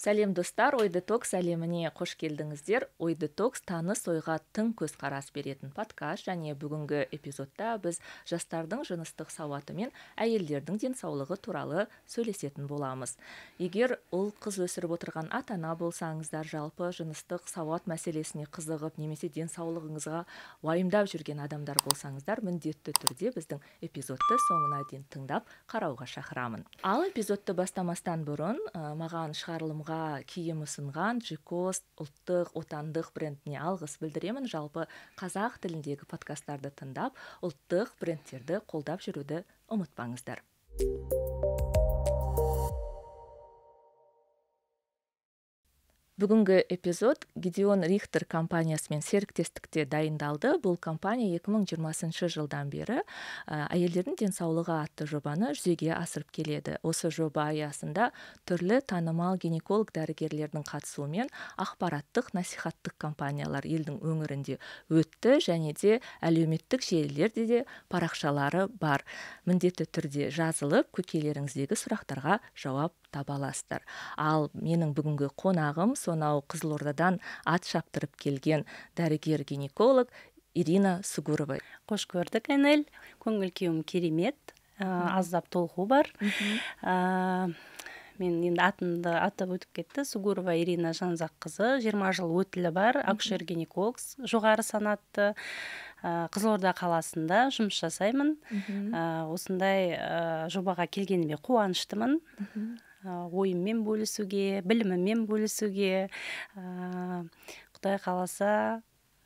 сәлем достар ой детокс әлеміне қош келдіңіздер ой детокс таныс ойға тың көзқарас беретін подкаст және бүгінгі эпизодта біз жастардың жыныстық сауаты мен әйелдердің денсаулығы туралы сөйлесетін боламыз егер ұл қыз өсіріп отырған ата ана болсаңыздар жалпы жыныстық сауат мәселесіне қызығып немесе денсаулығыңызға уайымдап жүрген адамдар болсаңыздар міндетті түрде біздің эпизодты соңына дейін тыңдап қарауға шақырамын ал эпизодты бастамастан бұрын ә, маған шығарылымға байқауға киім ұсынған джикос ұлттық отандық брендіне алғыс білдіремін жалпы қазақ тіліндегі подкасттарды тыңдап ұлттық брендтерді қолдап жүруді ұмытпаңыздар бүгінгі эпизод гидеон рихтер компаниясымен серіктестікте дайындалды бұл компания 2020 жылдан бері ә, әйелдердің денсаулығы атты жобаны жүзеге асырып келеді осы жоба аясында түрлі танымал гинеколог дәрігерлердің қатысуымен ақпараттық насихаттық компаниялар елдің өңірінде өтті және де әлеуметтік желілерде де парақшалары бар міндетті түрде жазылып көкелеріңіздегі сұрақтарға жауап таба аласыздар ал менің бүгінгі қонағым сонау қызылордадан ат шаптырып келген дәрігер гинеколог ирина сугурова қош көрдік әнел көңіл күйім керемет ә, аздап толқу бар ә, мен енді атымды атап өтіп кетті сугурова ирина жанзаққызы жиырма жыл өтілі бар акушер гинеколог жоғары санатты э, қызылорда қаласында жұмыс жасаймын осындай жобаға келгеніме қуаныштымын ойыммен бөлісуге біліміммен бөлісуге құдай қаласа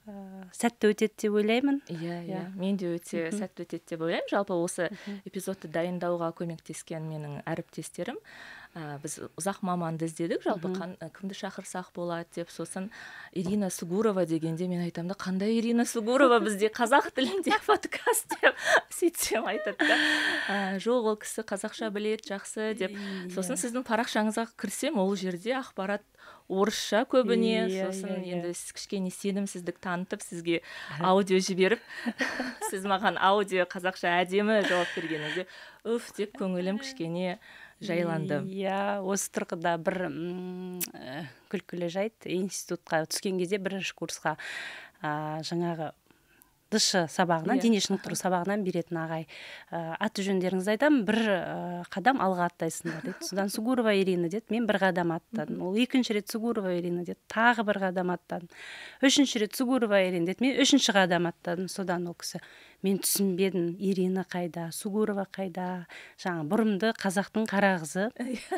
ә, сәтті өтеді деп ойлаймын иә иә, иә. мен де өте сәтті өтеді деп ойлаймын жалпы осы эпизодты дайындауға көмектескен менің әріптестерім ә, біз ұзақ маманды іздедік жалпы қан, ә, кімді шақырсақ болады деп сосын ирина сугурова дегенде мен айтамын да қандай ирина сугурова бізде қазақ тілінде подкаст деп сөйтсем айтады да ә, жоқ ол кісі қазақша білет жақсы деп иә. сосын сіздің парақшаңызға кірсем ол жерде ақпарат орысша көбіне yeah, иә, иә, сосын yeah, yeah. енді кішкене сенімсіздік танытып сізге аудио жіберіп сіз маған аудио қазақша әдемі жауап бергеніңізде үф деп көңілім кішкене жайланды иә осы тұрғыда бір э, күлкілі жайт институтқа түскен кезде бірінші курсқа жаңағы дш сабағынан иә. дене шынықтыру сабағынан беретін ағай ә, аты жөндеріңізді айтамын бір ә, қадам алға аттайсыңдар дейді содан сугурова ирина деді мен бір қадам аттадым ол екінші рет сугурова ирина деді тағы бір қадам аттадым үшінші рет сугурова ирина деді мен үшінші қадам аттадым содан ол кісі мен түсінбедім ирина қайда сугурова қайда жаңағы бұрымды қазақтың қара қызы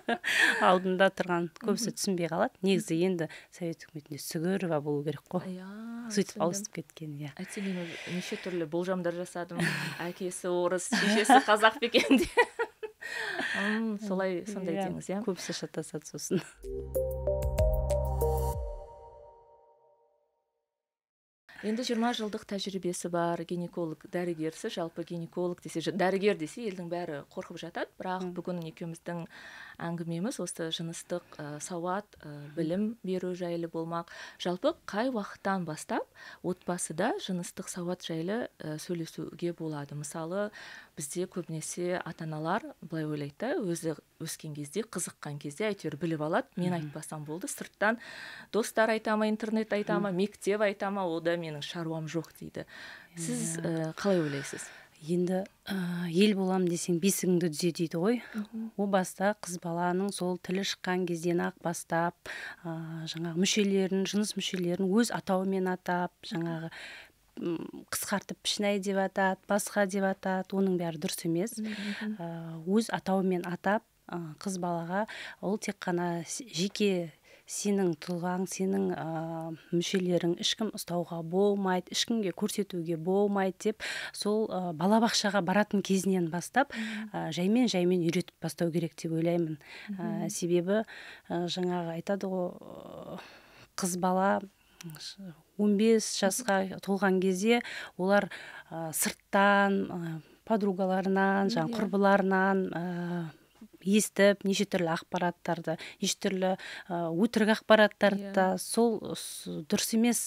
алдында тұрған көбісі түсінбей қалады негізі енді совет үкіметінде сүгірова болу керек қой иә сөйтіп ауысып кеткен иә әйтсе мен неше түрлі болжамдар жасадым әкесі орыс шешесі қазақ па екен солай сондай иә. деңіз иә көбісі шатасады сосын енді жиырма жылдық тәжірибесі бар гинеколог дәрігерсіз жалпы гинеколог десе дәрігер десе елдің бәрі қорқып жатады бірақ бүгін екеуміздің әңгімеміз осы жыныстық ә, сауат ә, білім беру жайлы болмақ жалпы қай уақыттан бастап отбасыда жыныстық сауат жайлы ә, сөйлесуге болады мысалы бізде көбінесе ата аналар былай ойлайды да өзі өскен кезде қызыққан кезде әйтеуір біліп алады мен айтпасам болды сырттан достар айта ма интернет айта ма мектеп айта ма ол да менің шаруам жоқ дейді сіз ә, қалай ойлайсыз енді ә, ел болам десең бесігіңді түзе дейді ғой о баста қыз баланың сол тілі шыққан кезден ақ бастап ә, жаңағы мүшелерін жыныс мүшелерін өз атауымен атап жаңағы қысқартып пішнай деп атады басқа деп атады оның бәрі дұрыс емес ә, өз атауымен атап қыз балаға ол тек қана жеке сенің тұлғаң сенің ә, мүшелерің ешкім ұстауға болмайды ешкімге көрсетуге болмайды деп сол ә, балабақшаға баратын кезінен бастап ә, жаймен жаймен үйретіп бастау керек деп ойлаймын ә, себебі ә, жаңағы айтады ғой қыз бала 15 жасқа толған кезде олар ә, сырттан ә, подругаларынан жаңағы құрбыларынан ә, естіп неше түрлі ақпараттарды неше түрлі өтірік ақпараттарды иә. да сол дұрыс емес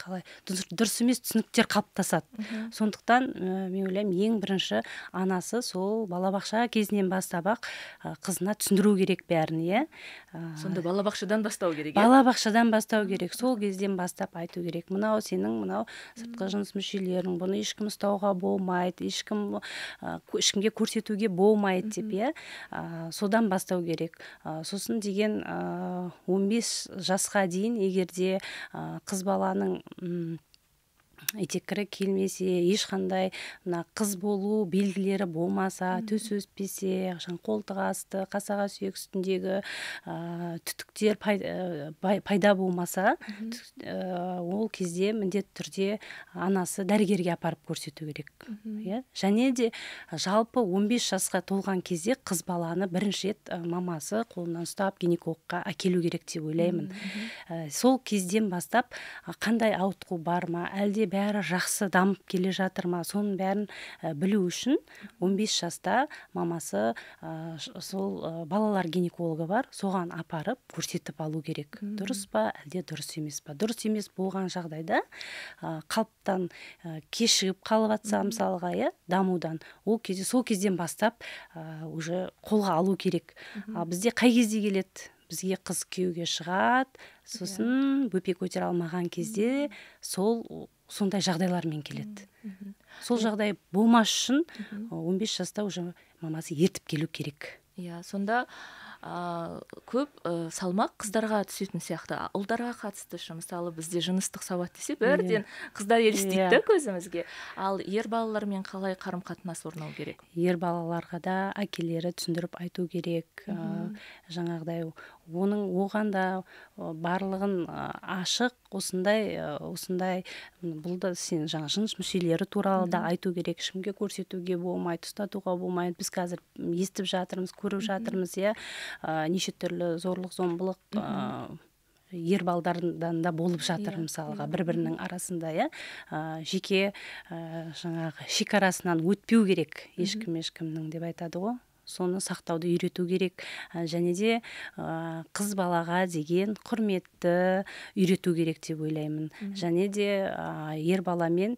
қалай дұрыс емес түсініктер қалыптасады сондықтан мен ойлаймын ең бірінші анасы сол балабақша кезінен бастап ақ қызына түсіндіру керек бәрін иә сонда балабақшадан бастау керек иә балабақшадан бастау керек сол кезден бастап айту керек мынау сенің мынау сыртқы жыныс мүшелерің бұны ешкім ұстауға болмайды ешкім ешкімге көрсетуге болмайды деп иә содан бастау керек сосын деген 15 жасқа дейін егерде қыз баланы 能嗯。етеккірі келмесе ешқандай мына қыз болу белгілері болмаса төс өспесе жаңағы қолтық асты қасаға сүйек үстіндегі ә, түтіктер э, пайда, болмаса э, ол кезде міндетті түрде анасы дәрігерге апарып көрсету керек иә және де жалпы 15 жасқа толған кезде қыз баланы бірінші рет э, мамасы қолынан ұстап гинекологқа әкелу керек деп ойлаймын сол кезден бастап қандай ауытқу бар ма әлде бәрі жақсы дамып келе жатыр ма соның бәрін ә, білу үшін 15 жаста мамасы э, сол э, балалар гинекологы бар соған апарып көрсетіп алу керек дұрыс па әлде дұрыс емес па дұрыс емес болған жағдайда қалыптан кешігіп қалып жатса мысалға иә дамудан ол кезде сол кезден бастап уже қолға алу керек ал бізде қай кезде келеді бізге қыз күйеуге шығады иә. сосын бөпе көтере алмаған кезде сол сондай жағдайлармен келеді сол жағдай болмас үшін 15 жаста уже мамасы ертіп келу керек иә сонда ә, көп салмақ қыздарға түсетін сияқты ұлдарға қатысты ше мысалы бізде жыныстық сауат десе иә. бірден қыздар елестейді иә. көзімізге ал ер балалармен қалай қарым қатынас орнау керек ер балаларға да әкелері түсіндіріп айту керек ә, жаңағыдай оның оған да барлығын ашық осындай осындай бұл да сен жаңа жыныс мүшелері туралы да айту керек ешкімге көрсетуге болмайды ұстатуға болмайды біз қазір естіп жатырмыз көріп жатырмыз иә неше түрлі зорлық зомбылық ер балдардан да болып жатыр yeah, иә, мысалға иә. бір бірінің арасында иә жеке ә, жаңағы шекарасынан өтпеу керек ешкім ешкімнің деп айтады ғой соны сақтауды үйрету керек э, және де э, қыз балаға деген құрметті үйрету керек деп ойлаймын және де э, ер баламен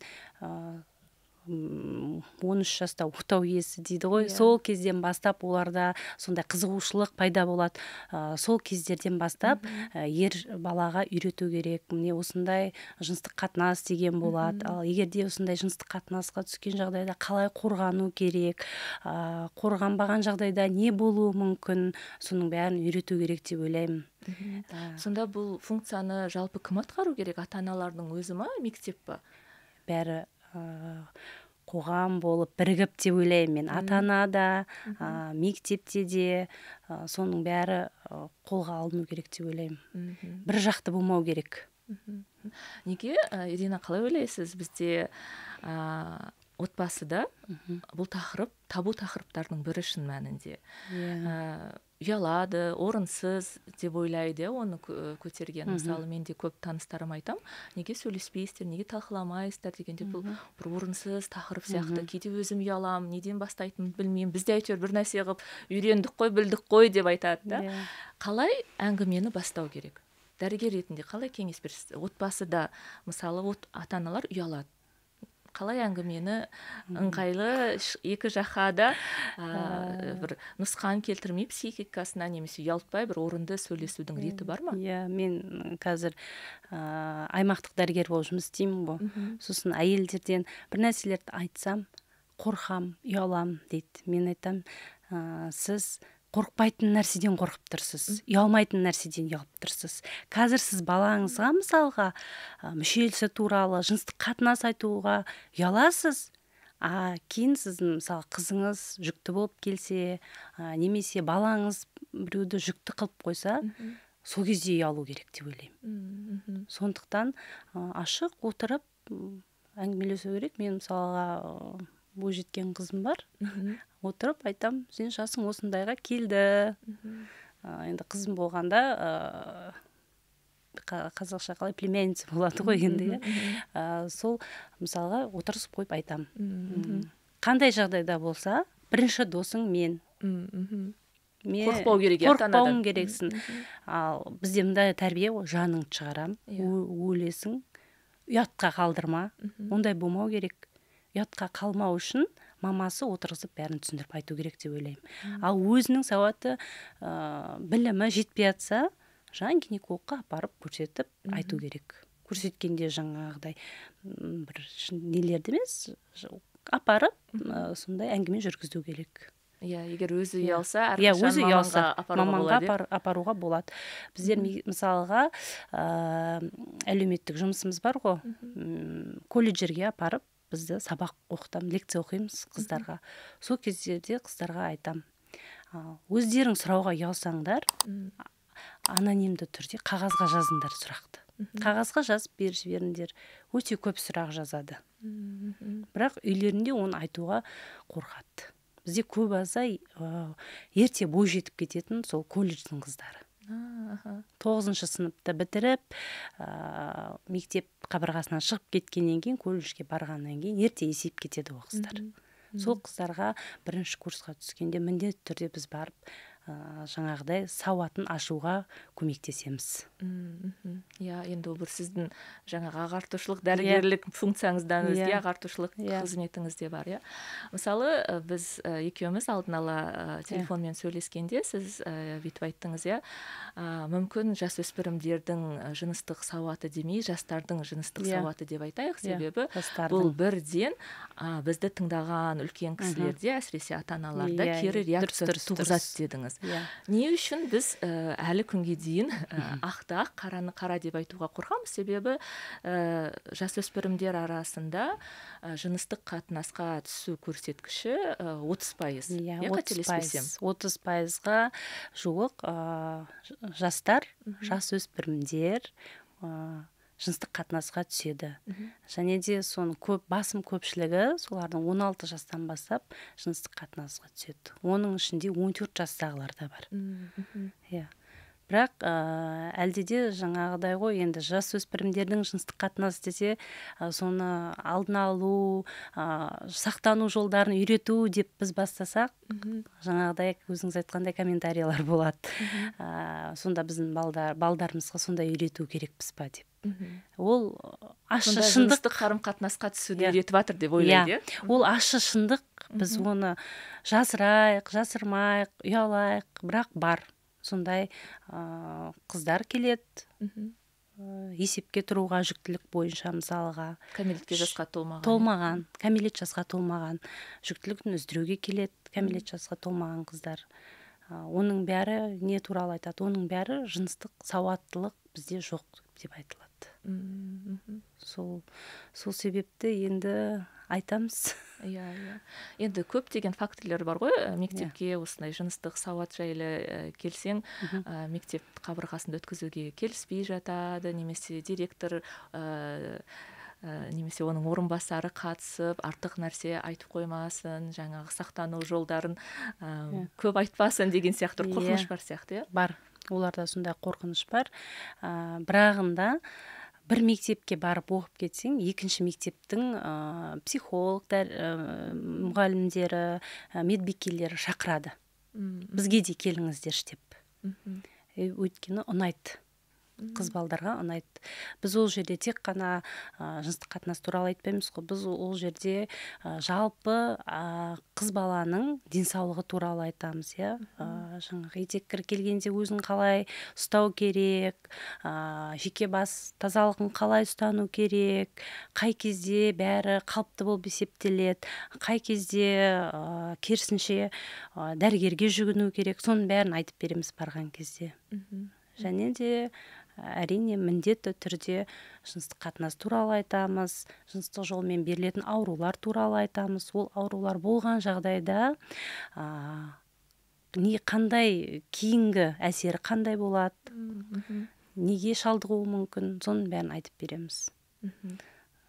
он үш жаста отау иесі дейді ғой иә. сол кезден бастап оларда сондай қызығушылық пайда болады ә, сол кездерден бастап ер балаға үйрету керек міне осындай жыныстық қатынас деген болады ал егерде осындай жыныстық қатынасқа түскен жағдайда қалай қорғану керек ә, қорғанбаған жағдайда не болуы мүмкін соның бәрін үйрету керек деп ойлаймын ә. сонда бұл функцияны жалпы кім атқару керек ата аналардың өзі ма мектеп па бәрі қоғам болып бірігіп деп ойлаймын мен ата ана да ә, мектепте де ә, соның бәрі қолға алыну керек деп ойлаймын бір жақты болмау керек неге ирина қалай ойлайсыз бізде отбасыда бұл тақырып табу тақырыптардың бірі шын мәнінде yeah. Иә. Ә, ұялады орынсыз деп ойлайды оны көтерген mm -hmm. мысалы мен де көп таныстарым айтам неге сөйлеспейсіздер неге талқыламайсыздар дегенде бұл бір орынсыз тақырып сияқты mm -hmm. кейде өзім ұяламын неден бастайтынымды білмеймін біз де әйтеуір бір нәрсе қылып үйрендік қой білдік қой деп айтады да yeah. Иә. қалай әңгімені бастау керек дәрігер ретінде қалай кеңес бересіз отбасыда мысалы от, ата аналар ұялады қалай әңгімені ыңғайлы екі жаққа да ә, бір нұсқан келтірмей психикасына немесе ұялтпай бір орынды сөйлесудің реті бар ма иә мен қазір ә, аймақтық дәрігер болып жұмыс істеймін ғой сосын әйелдерден бір нәрселерді айтсам қорқам ұяламын дейді мен айтамын ә, сіз қорықпайтын нәрседен қорқып тұрсыз ұялмайтын нәрседен ұялып тұрсыз қазір сіз балаңызға мысалға мүшелісі туралы жыныстық қатынас айтуға ұяласыз а кейін сіздің мысалы қызыңыз жүкті болып келсе немесе балаңыз біреуді жүкті қылып қойса сол кезде ұялу керек деп ойлаймын сондықтан ашық отырып әңгімелесу керек мен мысалға бойжеткен қызым бар отырып айтам, сен жасың осындайға келді ә, енді қызым болғанда ә, қазақша қалай племянница болады ғой енді иә сол мысалға отырғызып қойып айтам. қандай жағдайда болса бірінші досың мен мхм қорықпау керек иә, қорықпауың керексің ал бізде мындай тәрбие ғой жаныңды шығарамын өлесің иә. ұятқа қалдырма ондай болмау керек ұятқа қалмау үшін мамасы отырғызып бәрін түсіндіріп айту керек деп ойлаймын ал өзінің сауаты ә, білімі жетпей жатса жаңа гинекологқа апарып көрсетіп айту керек көрсеткенде жаңағыдай бір нелерді емес апарып ә, сондай әңгіме жүргізу керек иә егер өзі иә. ұялса иә өзі маманға иә? апаруға болады біздер мысалға ә, әлеуметтік жұмысымыз бар ғой колледждерге апарып бізді сабақ оқытам, лекция оқимыз қыздарға сол кездерде қыздарға айтам өздерің сұрауға ұялсаңдар анонимді түрде қағазға жазыңдар сұрақты қағазға жазып беріп жіберіңдер өте көп сұрақ жазады бірақ үйлерінде оны айтуға қорқады бізде көп азай ерте бой жетіп кететін сол колледждің қыздары тоғызыншы сыныпты бітіріп ә, мектеп қабырғасынан шығып кеткеннен кейін колледжге барғаннан кейін ерте есейіп кетеді ол қыздар сол қыздарға бірінші курсқа түскенде міндетті түрде біз барып ә, жаңағыдай сауатын ашуға көмектесеміз иә енді ол бір сіздің жаңағы ағартушылық иә. дәрігерлік функцияңыздан yeah. өзге иә. ағартушылық yeah. Иә. қызметіңіз де бар иә мысалы біз екеуміз алдын ала телефонмен сөйлескенде сіз ә, бүйтіп айттыңыз иә мүмкін жасөспірімдердің жыныстық сауаты демей жастардың жыныстық сауаты деп айтайық себебі бұл бірден ә, бізді тыңдаған үлкен кісілерде әсіресе ата аналарда кері реакция туғызады дедіңіз иә не үшін біз э, әлі күнге дейін ә, э, ақты қараны қара деп айтуға қорқамыз себебі ә, жасөспірімдер арасында ә, жыныстық қатынасқа түсу көрсеткіші отыз пайыз иә, иә отыз пайызға жуық ә, жастар жасөспірімдер өспірімдер жыныстық қатынасқа түседі Үху. және де соның көп басым көпшілігі солардың 16 жастан бастап жыныстық қатынасқа түседі оның ішінде 14 жастағылар да бар иә бірақ ә, әлде де жаңағыдай ғой енді жасөспірімдердің жыныстық қатынас десе ә, соны алдын алу ә, сақтану жолдарын үйрету деп біз бастасақ жаңағыдай өзіңіз айтқандай комментариялар болады ә, сонда біздің балдар, балдарымызға сондай үйрету керекпіз ба деп ол ашы шындық қарым қатынасқа түсуді үйретіп жатыр деп ойлайды иә ол ащы шындық біз оны жасырайық жасырмайық ұялайық бірақ бар сондай ә, қыздар келеді э, есепке тұруға жүктілік бойынша мысалға кәмелетке жасқа толмаған толмаған кәмелет жасқа толмаған жүктілікті үздіруге келеді кәмелет жасқа толмаған қыздар оның бәрі не туралы айтады оның бәрі жыныстық сауаттылық бізде жоқ деп айтылады сол сол себепті енді айтамыз иә иә енді көптеген фактілер бар ғой мектепке иә. осындай жыныстық сауат жайлы келсең ә, мектеп қабырғасында өткізуге келіспей жатады немесе директор ә, ә, немесе оның орынбасары қатысып артық нәрсе айтып қоймасын жаңағы сақтану жолдарын ә, көп айтпасын деген сияқты қорқыныш иә. бар сияқты иә бар оларда сондай қорқыныш бар ә, бірағында бір мектепке барып оқып кетсең екінші мектептің ә, психологтар ә, мұғалімдері ә, медбикелері шақырады бізге де келіңіздерші деп өйткені ұнайды қыз балдарға ұнайды біз ол жерде тек қана ә, жыныстық қатынас туралы айтпаймыз ғой біз ол жерде жалпы ә, қыз баланың денсаулығы туралы айтамыз иә ә, жаңағы етеккір келгенде өзін қалай ұстау керек ә, жеке бас тазалығын қалай ұстану керек қай кезде бәрі қалыпты болып есептеледі қай кезде ә, керісінше ә, дәрігерге жүгіну керек соның бәрін айтып береміз барған кезде және де әрине міндетті түрде жыныстық қатынас туралы айтамыз жыныстық жолмен берілетін аурулар туралы айтамыз ол аурулар болған жағдайда ә, не қандай кейінгі әсері қандай болады неге шалдығуы мүмкін соның бәрін айтып береміз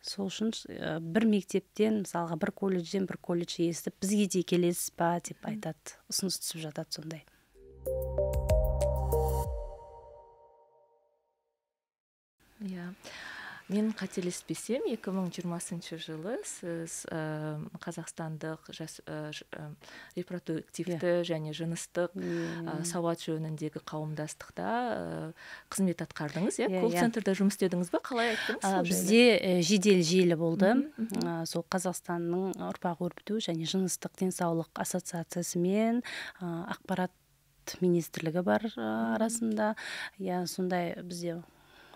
сол үшін э, бір мектептен мысалға бір колледжден бір колледж естіп бізге де келесіз ба деп айтады ұсыныс түсіп жатады сондай иә мен қателеспесем 2020 жылы сіз ә, қазақстандық жас, репродуктивті иә. және жыныстық yeah. ә, сауат жөніндегі қауымдастықта ә, қызмет атқардыңыз иә, иә колл иә. центрда жұмыс істедіңіз ба қалай айттыңыз бізде жедел желі болды mm сол қазақстанның ұрпақ өрбіту және жыныстық денсаулық ассоциациясымен ақпарат министрлігі бар арасында иә сондай бізде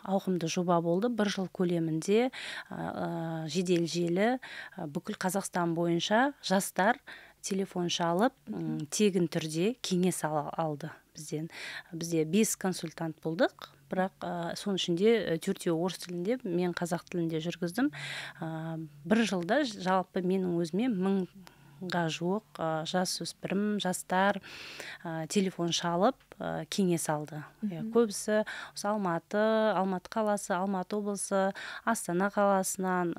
ауқымды жоба болды бір жыл көлемінде ә, жедел желі бүкіл қазақстан бойынша жастар телефон шалып тегін түрде кеңес ал, алды бізден бізде бес консультант болдық бірақ ә, соның ішінде э, төртеуі орыс тілінде мен қазақ тілінде жүргіздім ә, бір жылда жалпы менің өзіме мың ға жуық жасөспірім жастар телефон шалып кеңес алды көбісі осы алматы алматы қаласы алматы облысы астана қаласынан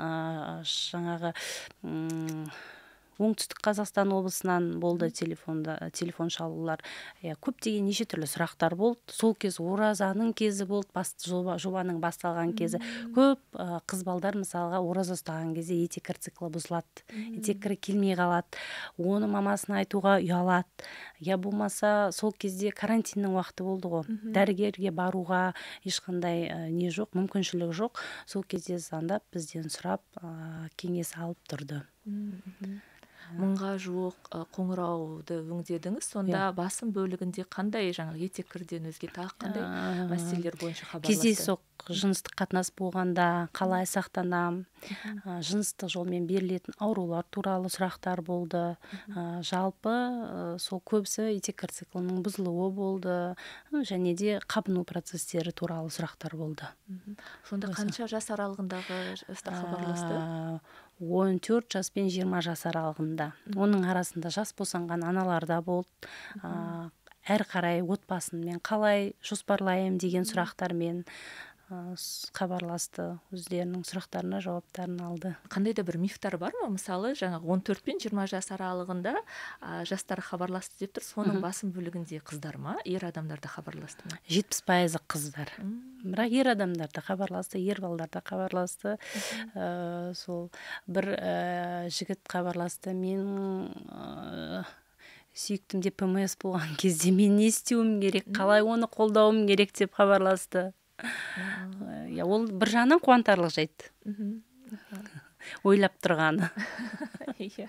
жаңағы оңтүстік қазақстан облысынан болды телефонда э, телефон шалулар иә көптеген неше түрлі сұрақтар болды сол кез оразаның кезі болды бас, жобаның басталған кезі көп ә, қыз балдар мысалға ораза ұстаған кезде етекір циклы бұзылады етеккірі келмей қалады оны мамасына айтуға ұялады я болмаса сол кезде карантиннің уақыты болды ғой дәрігерге баруға ешқандай не жоқ мүмкіншілік жоқ сол кезде звондап бізден сұрап ә, кеңес алып тұрды мыңға жуық қоңырауды өңдедіңіз сонда yeah. Иә. басым бөлігінде қандай жаңағы етеккірден өзге тағы қандай мәселелер бойынша хабарласты кездейсоқ жыныстық қатынас болғанда қалай сақтанам, жыныстық жолмен берілетін аурулар туралы сұрақтар болды ә, жалпы сол көбісі етеккір циклының бұзылуы болды және де қабыну процестері туралы сұрақтар болды сонда қанша жас аралығындағы жастар хабарласты он төрт жас пен жиырма жас аралығында оның арасында жас босанған аналар да болды Әр әрі қарай мен қалай жоспарлаймын деген сұрақтармен хабарласты өздерінің сұрақтарына жауаптарын алды қандай да бір мифтар бар ма мысалы жаңағы 14 пен жиырма жас аралығында ә, жастар хабарласты деп тұр соның басым бөлігінде қыздар ма ер адамдар да хабарласты ма жетпіс пайызы қыздар бірақ ер адамдар да хабарласты ер балдар да хабарласты ә, сол бір ә, жігіт хабарласты мен э, сүйіктімде пмс болған кезде мен не істеуім керек қалай оны қолдауым керек деп хабарласты иә ол бір жағынан қуантарлық жайт ойлап тұрғаны иә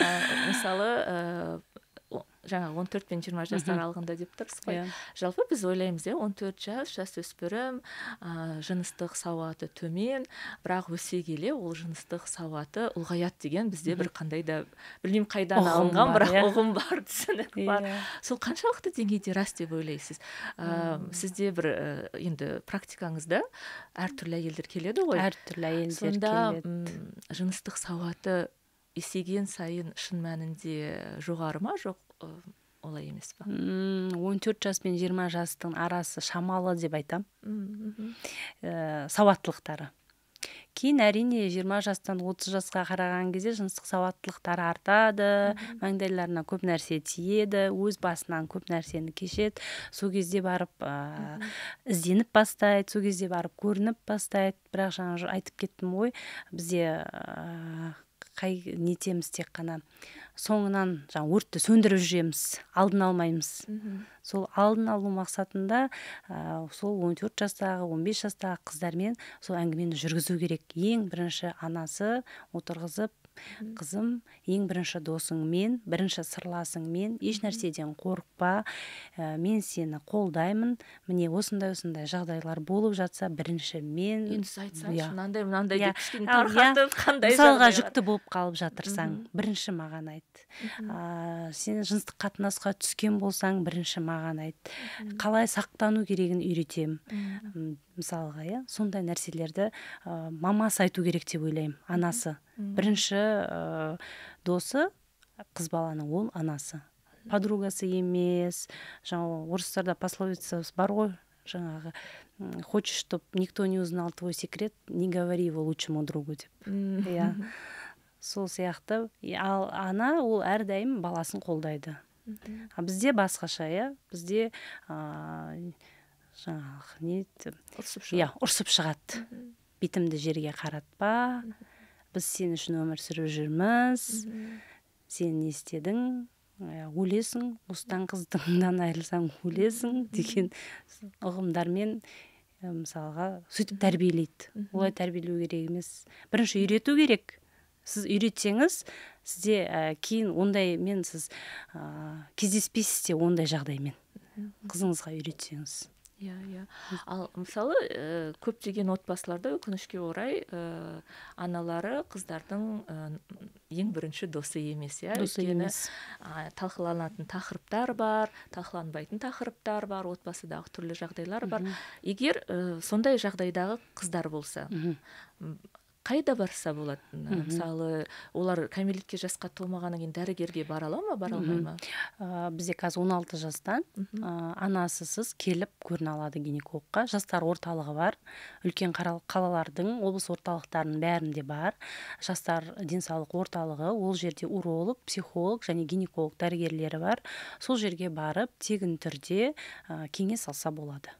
мысалы э, жаңағы он төрт пен жиырма жас аралығында деп тұрсыз ғой yeah. Иә. жалпы біз ойлаймыз иә он төрт жас жасөспірім ә, жыныстық сауаты төмен бірақ өсе келе ол жыныстық сауаты ұлғаяды деген бізде бір қандай да білмеймін қайдан алынған бірақ иә. ұғым бар түсінік бар yeah. Иә. сол қаншалықты деңгейде рас деп ойлайсыз ә, сізде бір ә, енді практикаңызда әртүрлі әйелдер келеді ғой әртүрлі әйелдер сонда жыныстық сауаты есейген сайын шын мәнінде жоғары ма жоқ олай емес па он төрт жас пен жиырма жастың арасы шамалы деп айтам ә, сауаттылықтары кейін әрине жиырма жастан отыз жасқа қараған кезде жыныстық сауаттылықтары артады маңдайларына көп нәрсе тиеді өз басынан көп нәрсені кешет, сол кезде барып ә, ізденіп бастайды сол кезде барып көрініп бастайды бірақ жаңа айтып кеттім ғой бізде ә, қай нетеміз тек қана соңынан жаңағы өртті сөндіріп жүреміз алдын алмаймыз сол алдын алу мақсатында ә, сол 14 жастағы 15 жастағы қыздармен сол әңгімені жүргізу керек ең бірінші анасы отырғызып қызым ең бірінші досың мен бірінші сырласың мен еш нәрседен қорықпа ә, мен сені қолдаймын міне осындай осындай жағдайлар болып жатса бірінші мен енді сіз айтсаңызшы иә. мынандай мынандай иә. деп иә. тарқатып қандай мысалға жүкті болып қалып жатырсаң бірінші маған айт ә, сен жыныстық қатынасқа түскен болсаң бірінші маған айт қалай сақтану керегін үйретемін мысалға иә сондай нәрселерді ә, мамасы айту керек деп ойлаймын анасы бірінші ә, досы қыз баланың ол анасы подругасы емес жаңағы орыстарда пословица бар ғой жаңағы хочешь чтоб никто не узнал твой секрет не говори его лучшему другу деп иә сол сияқты ал ана ол әрдайым баласын қолдайды а бізде басқаша иә бізде жаңағы не ұрсып иә ұрсып шығады бетімді жерге қаратпа біз сен үшін өмір сүріп жүрміз сен не істедің өлесің осыдан қыздыңнан айырылсаң өлесің деген ұғымдармен мысалға сөйтіп тәрбиелейді олай тәрбиелеу керек емес бірінші үйрету керек сіз үйретсеңіз сізде ә, кейін мен сіз ә, кездеспейсіз де ондай жағдаймен қызыңызға үйретсеңіз иә иә ал мысалы ә, көптеген отбасыларда өкінішке орай ә, аналары қыздардың ә, ең бірінші досы емес иә емес. талқыланатын тақырыптар бар талқыланбайтын тақырыптар бар отбасыдағы түрлі жағдайлар бар егер ә, сондай жағдайдағы қыздар болса қайда барса болады мысалы олар кәмелетке жасқа толмағаннан кейін дәрігерге бара ала ма бара алмай ма ә, бізде қазір он алты жастан ә, анасысыз келіп көріне алады гинекологқа жастар орталығы бар үлкен қалалардың облыс орталықтарының бәрінде бар жастар денсаулық орталығы ол жерде уролог психолог және гинеколог дәрігерлері бар сол жерге барып тегін түрде ә, кеңес алса болады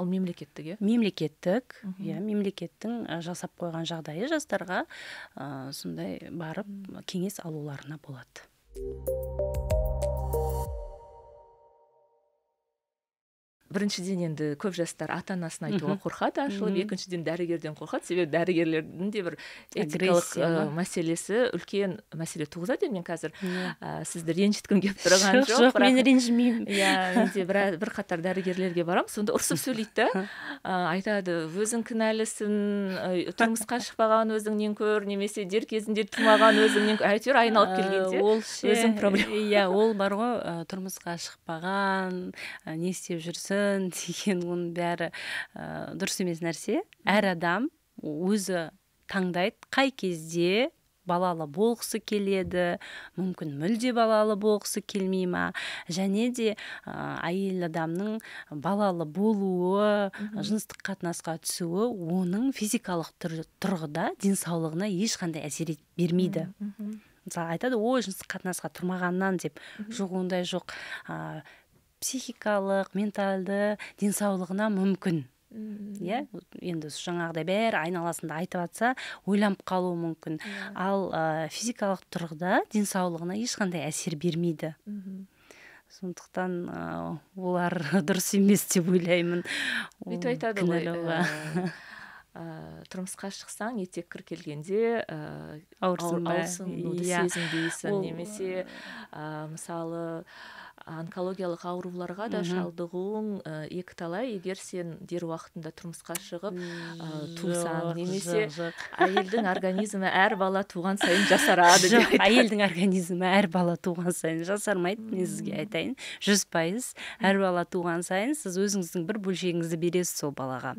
ол мемлекеттік иә мемлекеттік иә мемлекеттің жасап қойған жағдайы жастарға ә, сондай барып кеңес алуларына болады біріншіден енді көп жастар ата анасына айтуға қорқады ашылып екіншіден дәрігерден қорқады себебі дәрігерлердің де бір этикалық ә, мәселесі үлкен мәселе туғызады мен қазір ә, сізді ренжіткім келіп тұрған жоқ жоқ мен ренжімеймін иә менде бірқатар дәрігерлерге барамын сонда ұрсып сөйлейді да айтады өзің кінәлісің тұрмысқа шықпаған өзіңнен көр немесе дер кезінде тумаған өзіңнен әйтеуір айналып келгенде ә, ол өзің проблема иә ол бар ғой тұрмысқа шықпаған не істеп жүрсің деген оның бәрі ә, дұрыс емес нәрсе әр адам өзі таңдайды қай кезде балалы болғысы келеді мүмкін мүлде балалы болғысы келмей ма және де ә, әйел адамның балалы болуы жыныстық қатынасқа түсуі оның физикалық тұрғыда денсаулығына ешқандай әсер бермейді мысалы айтады ой жыныстық қатынасқа тұрмағаннан деп жоқ ондай жоқ психикалық менталды денсаулығына мүмкін иә енді жаңағыдай бәрі айналасында айтып жатса ойланып қалуы мүмкін ал ә, физикалық тұрғыда денсаулығына ешқандай әсер бермейді mm сондықтан ә, олар дұрыс емес деп ойлаймын бүйтіп айтады ғой тұрмысқа шықсаң кір келгенде ә, ауырсынуды иә. сезінбейсің немесе ә, мысалы онкологиялық ауруларға да шалдығуың ә, екіталай егер сен дер уақытында тұрмысқа шығып ә, тусаң немесе әйелдің организмі әр бала туған сайын жасарады жоқ әйелдің организмі әр бала туған сайын жасармайды мен сізге айтайын жүз пайыз әр бала туған сайын сіз өзіңіздің бір бөлшегіңізді бересіз сол балаға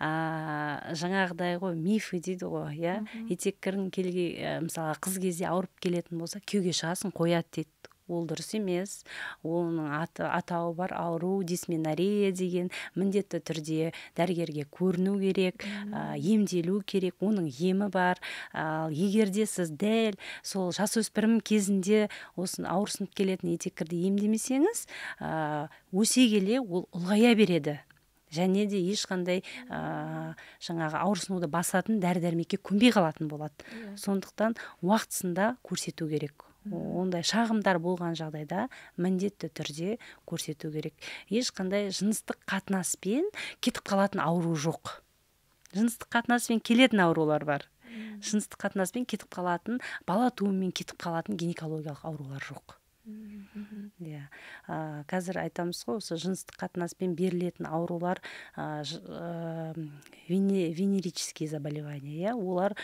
ә, жаңағыдай ғой мифы дейді ғой иә етеккірің келге мысалы қыз кезде ауырып келетін болса күйеуге шығасың қояды дейді ол дұрыс емес оның аты атауы бар ауру дисменария деген міндетті түрде дәрігерге көріну керек ә, емделу керек оның емі бар ал егер де сіз дәл сол жасөспірім кезінде осын ауырсынып келетін етеккірді емдемесеңіз ә, өсе келе ол ұлғая береді және де ешқандай ә, жаңағы ауырсынуды басатын дәрі дәрмекке көнбей қалатын болады иә. сондықтан уақытысында көрсету керек ондай шағымдар болған жағдайда міндетті түрде көрсету керек ешқандай жыныстық қатынаспен кетіп қалатын ауру жоқ жыныстық қатынаспен келетін аурулар бар жыныстық қатынаспен кетіп қалатын бала туумен кетіп қалатын гинекологиялық аурулар жоқ иә yeah. қазір айтамыз ғой осы жыныстық қатынаспен берілетін аурулар ә, венерические заболевания иә олар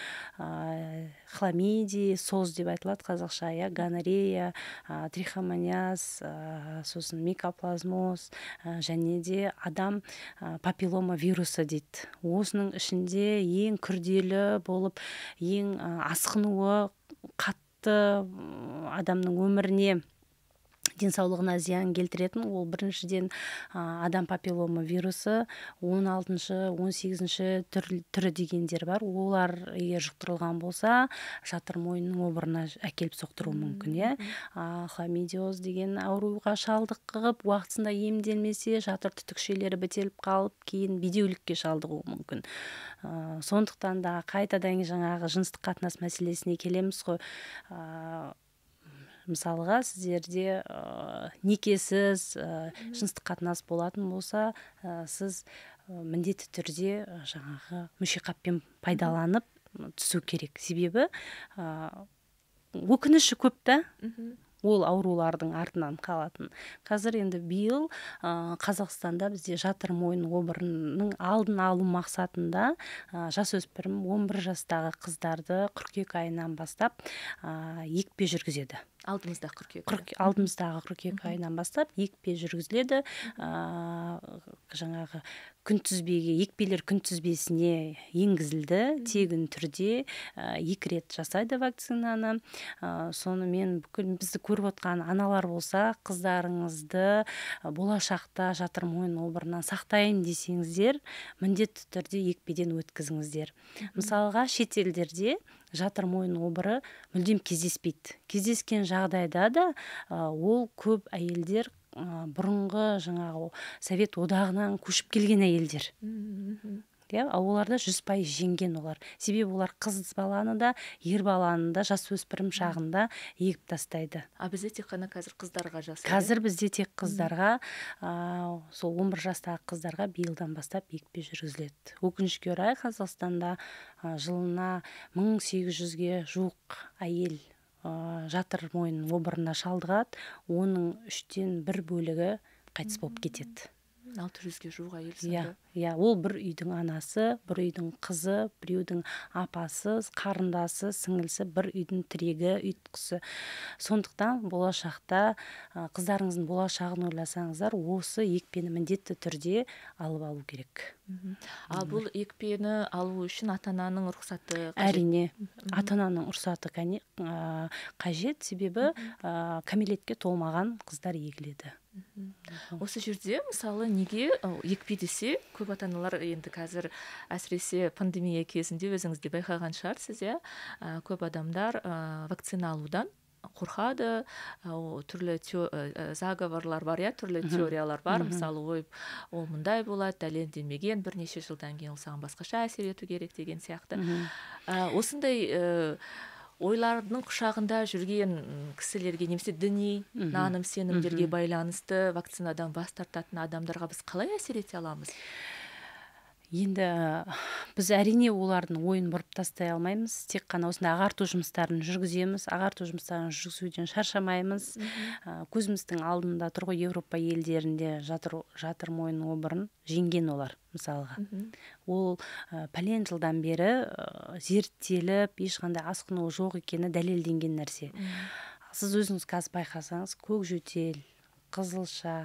ә, хламидии соз деп айтылады қазақша иә гонорея ә, трихомониаз сосын микоплазмоз ә, және де адам ә, папиллома вирусы дейді осының ішінде ең күрделі болып ең асқынуы қат адамның өміріне денсаулығына зиян келтіретін ол біріншіден адам папиллома вирусы 16-18 сегізінші түрі дегендер бар олар егер жұқтырылған болса жатыр мойнының обырына әкеліп соқтыруы мүмкін иә хламидиоз деген ауруға шалдыққып уақытысында емделмесе жатыр түтікшелері бітеліп қалып кейін бедеулікке шалдығуы мүмкін ә, сондықтан да қайтадан жаңағы жыныстық қатынас мәселесіне келеміз ғой мысалға сіздерде ә, некесіз ә, жыныстық қатынас болатын болса ә, сіз міндетті түрде жаңағы мүшеқаппен пайдаланып түсу керек себебі өкініші көп та ол аурулардың артынан қалатын қазір енді биыл ә, қазақстанда бізде жатыр мойын обырының алдын алу мақсатында ә, өспірім, 11 жастағы қыздарды қыркүйек айынан бастап ә, екпе жүргізеді алдымызда қыркүйек қырк, алдымыздағы қыркүйек айынан бастап екпе жүргізіледі ә, жаңағы күнтізбеге екпелер күнтізбесіне енгізілді тегін түрде ә, екі рет жасайды вакцинаны ә, сонымен бүкіл бізді көріп отқан аналар болса қыздарыңызды болашақта жатыр мойын обырынан сақтайын десеңіздер міндетті түрде екпеден өткізіңіздер мысалға шетелдерде жатыр мойын обыры мүлдем кездеспейді кездескен жағдайда да ол көп әйелдер ә, бұрынғы жаңағы совет одағынан көшіп келген әйелдер иә оларда жүз пайыз жеңген олар себебі олар қыз баланы да ер баланы да жасөспірім шағында егіп тастайды а бізде тек қана қазір қыздарға жас иә? қазір бізде тек қыздарға ә, сол 11 жастағы қыздарға биылдан бастап екпе жүргізіледі өкінішке орай қазақстанда ә, жылына 1800-ге жуық әйел Э, жатыр мойын обырына шалдығады оның үштен бір бөлігі қайтыс болып кетеді алты жүзге жуық әйел иә иә ол бір үйдің анасы бір үйдің қызы біреудің апасы қарындасы сіңілісі бір үйдің тірегі ұйтқысы сондықтан болашақта қыздарыңыздың болашағын ойласаңыздар осы екпені міндетті түрде алып алу керек ал бұл екпені алу үшін ата ананың рұқсаты қажет. әрине ата ананың рұқсаты қажет себебі ә, кәмелетке толмаған қыздар егіледі осы жерде мысалы неге екпе десе көп ата аналар енді қазір әсіресе пандемия кезінде өзіңіз де байқаған шығарсыз иә көп адамдар ә, вакцина алудан қорқады э, ол түрлі э, э, заговорлар бар иә түрлі теориялар бар мысалы ой ол мындай болады дәлелденбеген бірнеше жылдан кейін ол саған басқаша әсер ету керек деген сияқты осындай ойлардың құшағында жүрген кісілерге немесе діни наным сенімдерге байланысты вакцинадан бас тартатын адамдарға біз қалай әсер ете аламыз енді біз әрине олардың ойын бұрып тастай алмаймыз тек қана осындай ағарту жұмыстарын жүргіземіз ағарту жұмыстарын жүргізуден шаршамаймыз ә, көзіміздің алдында тұр ғой еуропа елдерінде жатыр, жатыр мойын обырын жеңген олар мысалға ол ә, пәлен жылдан бері ә, зерттеліп ешқандай асқынуы жоқ екені дәлелденген нәрсе сіз өзіңіз қазір байқасаңыз көкжөтел қызылша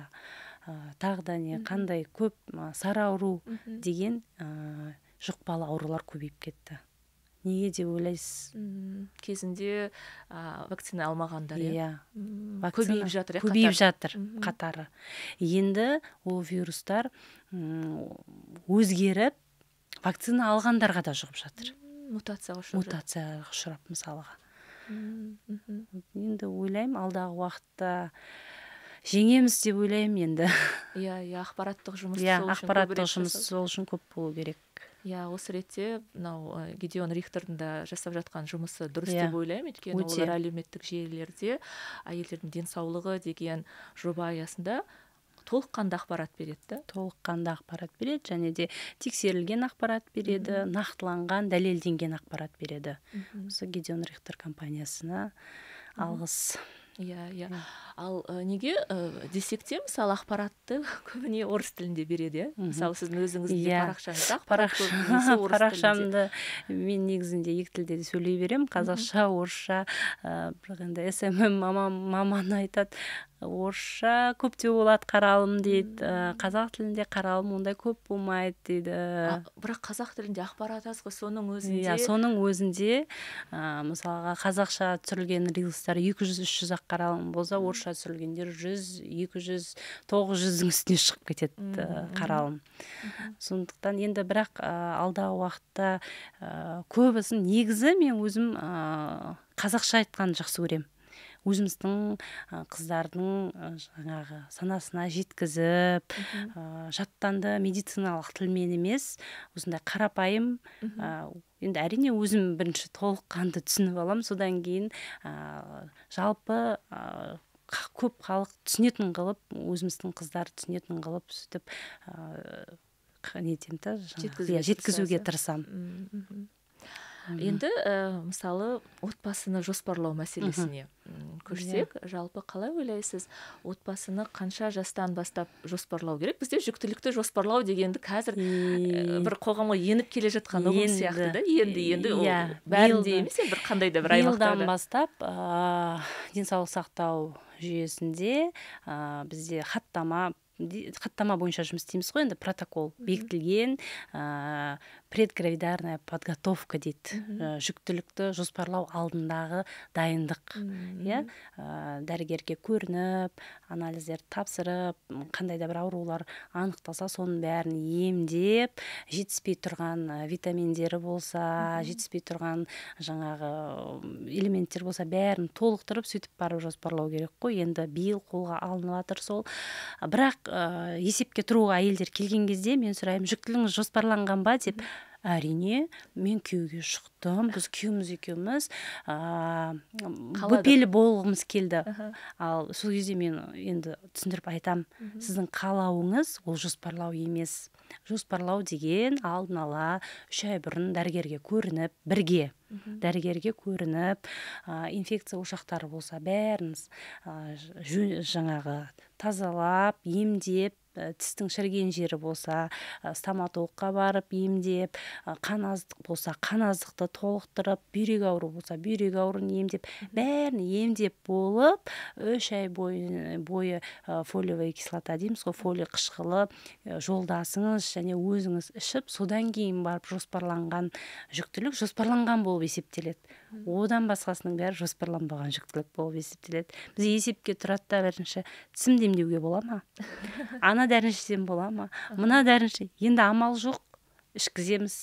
тағы да не қандай көп сары ауру деген ә, жұқпалы аурулар көбейіп кетті неге деп ойлайсыз кезінде вакцина алмағандар иә yeah. Иә. көбейіп жатыр иә, көбейіп жатыр қатары енді ол вирустар өзгеріп вакцина алғандарға да жұғып жатыр мутацияға ұшырап мутацияға ұшырап мысалға енді ойлаймын алдағы уақытта жеңеміз деп ойлаймын енді иә иә ақпараттық жұмыс иә ақпараттық жұмыс сол үшін көп болу керек иә осы ретте мынау гедеон рихтердің да жасап жатқан жұмысы дұрыс иә, деп ойлаймын өйткені олар әлеуметтік желілерде әйелдердің денсаулығы деген жоба аясында толыққанды ақпарат береді да толыққанды ақпарат береді және де тексерілген ақпарат береді нақтыланған дәлелденген ақпарат береді осы гедеон рихтер компаниясына алғыс иә иә ал неге ө, десек те мысалы ақпаратты көбіне орыс тілінде береді иә мысалы сіздің өзіңіздің yeah. Иә. парақшаңызда парақшамды мен негізінде екі тілде де сөйлей беремін қазақша орысша ә, бірақ енді смм мамам маман айтады орысша көптеу болады қаралым дейді қазақ тілінде қаралым ондай көп болмайды дейді а, бірақ қазақ тілінде ақпарат аз ғой соның өзінде иә соның өзінде ә, мысалға қазақша түсірілген рилстар екі жүз үш жүз қазақ қаралым болса орысша түсірілгендер жүз екі жүз тоғыз жүздің үстіне шығып кетеді э, қаралым сондықтан енді бірақ э, алдағы уақытта э, көбісін негізі мен өзім қазақша айтқанды жақсы көремін өзіміздің қыздардың жаңағы санасына жеткізіп ә, жаттанды медициналық тілмен емес осындай қарапайым енді әрине өзім бірінші толыққанды түсініп аламын содан кейін жалпы көп халық түсінетін қылып өзіміздің қыздар түсінетін қылып сөйтіп деймін да жеткізуге иә, тырысамын енді ә, мысалы отбасыны жоспарлау мәселесіне көшсек иә. жалпы қалай ойлайсыз отбасыны қанша жастан бастап жоспарлау керек бізде жүктілікті жоспарлау дегенді қазір э, бір қоғамға еніп келе жатқан ұғым сияқты да енді енді ол yeah. Иә. бәрінде емес бір қандай да бір айлықтарда бастап ә, денсаулық сақтау жүйесінде ә, бізде хаттама хаттама бойынша жұмыс істейміз ғой енді протокол бекітілген предгравидарная подготовка дейді э, жүктілікті жоспарлау алдындағы дайындық иә э, дәрігерге көрініп анализдерді тапсырып қандай да бір аурулар анықталса соның бәрін емдеп жетіспей тұрған э, витаминдері болса жетіспей тұрған жаңағы элементтер болса бәрін толықтырып сөйтіп барып жоспарлау керек қой енді биыл қолға алынып сол бірақ ә, есепке тұруға әйелдер келген кезде мен сұраймын жүктілігіңіз жоспарланған ба деп әрине мен күйеуге шықтым біз күйеуіміз екеуміз ыыы бөпелі болғымыз келді ал сол кезде мен енді түсіндіріп айтам, сіздің қалауыңыз ол жоспарлау емес жоспарлау деген алдын ала үш ай бұрын дәрігерге көрініп бірге дәрігерге көрініп ә, инфекция ошақтары болса бәрін ә, жаңағы тазалап емдеп Э, тістің шіріген жері болса э, стоматологқа барып емдеп э, қан аздық болса қан аздықты толықтырып бүйрек ауру болса бүйрек ауруын емдеп бәрін емдеп болып үш ай бойы, бойы ә, фолиевая кислота дейміз ғой фолий қышқылы жолдасыңыз және өзіңіз ішіп содан кейін барып жоспарланған жүктілік жоспарланған болып есептеледі одан басқасының бәрі жоспарланбаған жүктілік болып есептеледі біз есепке тұрады да бірінші тісімді демдеуге бола ма ана дәріні ішсем бола ма мына дәріні енді амал жоқ ішкіземіз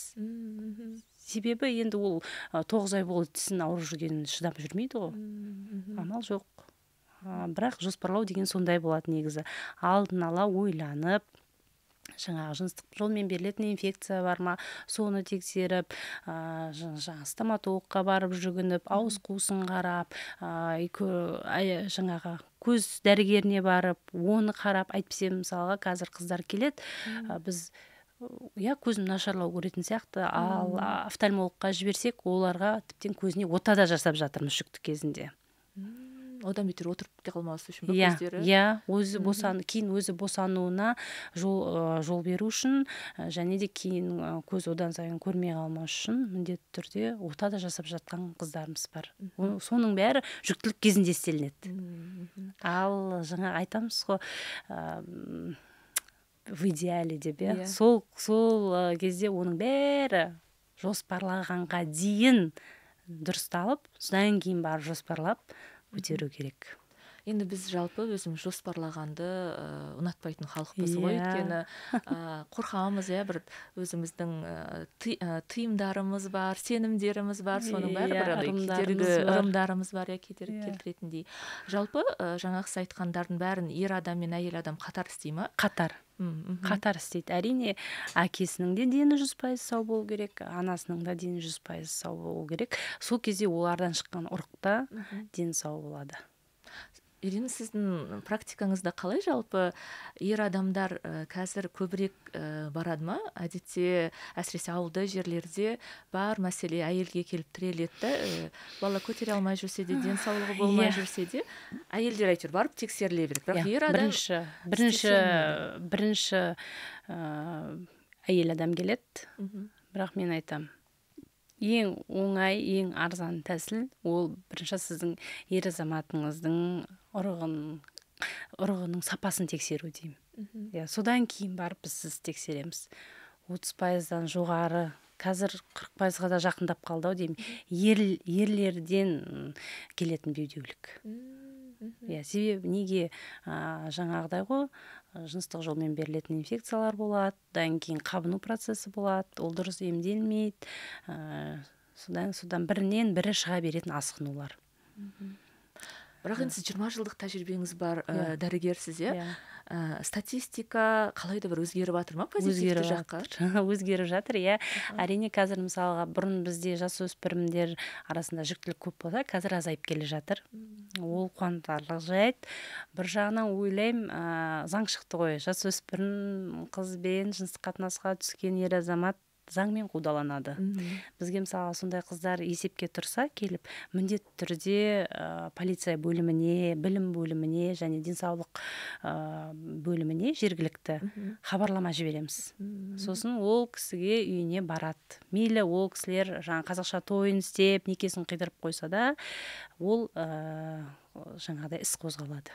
себебі енді ол тоғыз ай болды тісін ауырып жүргенін шыдап жүрмейді ғой амал жоқ бірақ жоспарлау деген сондай болады негізі алдын ала ойланып жаңағы жыныстық жолмен берілетін инфекция бар ма соны тексеріп ә, жаңағы стоматологқа барып жүгініп ауыз қуысын қарап ә, жаңағы көз дәрігеріне барып оны қарап әйтпесе мысалға қазір қыздар келет. ә, біз иә көзім нашарлау көретін сияқты ал офтальмологқа жіберсек оларға тіптен көзіне ота да жасап жатырмыз жүкті кезінде одан бетер отырып қалмас үшін иә иә өзі босан кейін өзі босануына жол ә, жол беру үшін және де кейін ә, көз одан сайын көрмей қалмас үшін міндетті түрде ота да жасап жатқан қыздарымыз бар соның бәрі жүктілік кезінде істелінеді ал жаңа айтамыз ғой в идеале деп иә yeah. Иә. сол сол кезде оның бәрі жоспарлағанға дейін дұрысталып содан кейін барып жоспарлап 우지르기레크 енді біз жалпы өзіміз жоспарлағанды ыыы ұнатпайтын халықпыз yeah. Иә. өйткені ыыы қорқамыз иә бір өзіміздің ыыы тыйымдарымыз бар сенімдеріміз бар соның иә, бәрі бір кедергі ырымдарымыз бар иә кедергі иә. келтіретіндей жалпы ә, жаңағы сіз айтқандардың бәрін ер адам мен әйел адам қатар істей ма қатар Үм, қатар істейді әрине әкесінің де дені жүз пайыз сау болу керек анасының да дені жүз пайыз сау болу керек сол кезде олардан шыққан ұрықта дені сау болады ирина сіздің практикаңызда қалай жалпы ер адамдар қазір көбірек барады ма әдетте әсіресе ауылды жерлерде бар мәселе әйелге келіп тіреледі ә, бала көтере алмай жүрсе де денсаулығы болмай иә. жүрсе де әйелдер әйтеуір барып тексеріле береді бірақ иә, ер адам бірінші бірінші бірінші әйел адам келеді бірақ мен айтам, ең оңай ең арзан тәсіл ол бірінші сіздің ер азаматыңыздың ұрығын ұрығының сапасын тексеру деймін иә содан кейін барып біз сіз тексереміз отыз пайыздан жоғары қазір қырық пайызға да жақындап қалды ау деймін ер, ерлерден келетін бедеулік иә себебі неге ә, жаңағыдай ғой жыныстық жолмен берілетін инфекциялар болады одан кейін қабыну процесі болады ол дұрыс емделмейді ә, содан содан бірінен бірі шыға беретін асқынулар бірақ енді иә. сіз жиырма жылдық тәжірибеңіз бар ә, дәрігерсіз иә ә, статистика қалай да бір өзгеріп жатыр ма позитивті жаққа өзгеріп жатыр иә әрине қазір мысалға бұрын бізде жасөспірімдер арасында жүктілік көп болса қазір азайып келе жатыр ол қуантарлық жайт бір жағынан ойлаймын ә, заң шықты ғой жасөспірім қызбен жыныстық қатынасқа түскен ер азамат заңмен қудаланады Үм. бізге мысалы сондай қыздар есепке тұрса келіп міндетті түрде ә, полиция бөліміне білім бөліміне және денсаулық ә, бөліміне жергілікті хабарлама жібереміз сосын ол кісіге үйіне барады мейлі ол кісілер жаңа қазақша тойын істеп некесін қидырып қойса да ол жаңағыдай іс қозғалады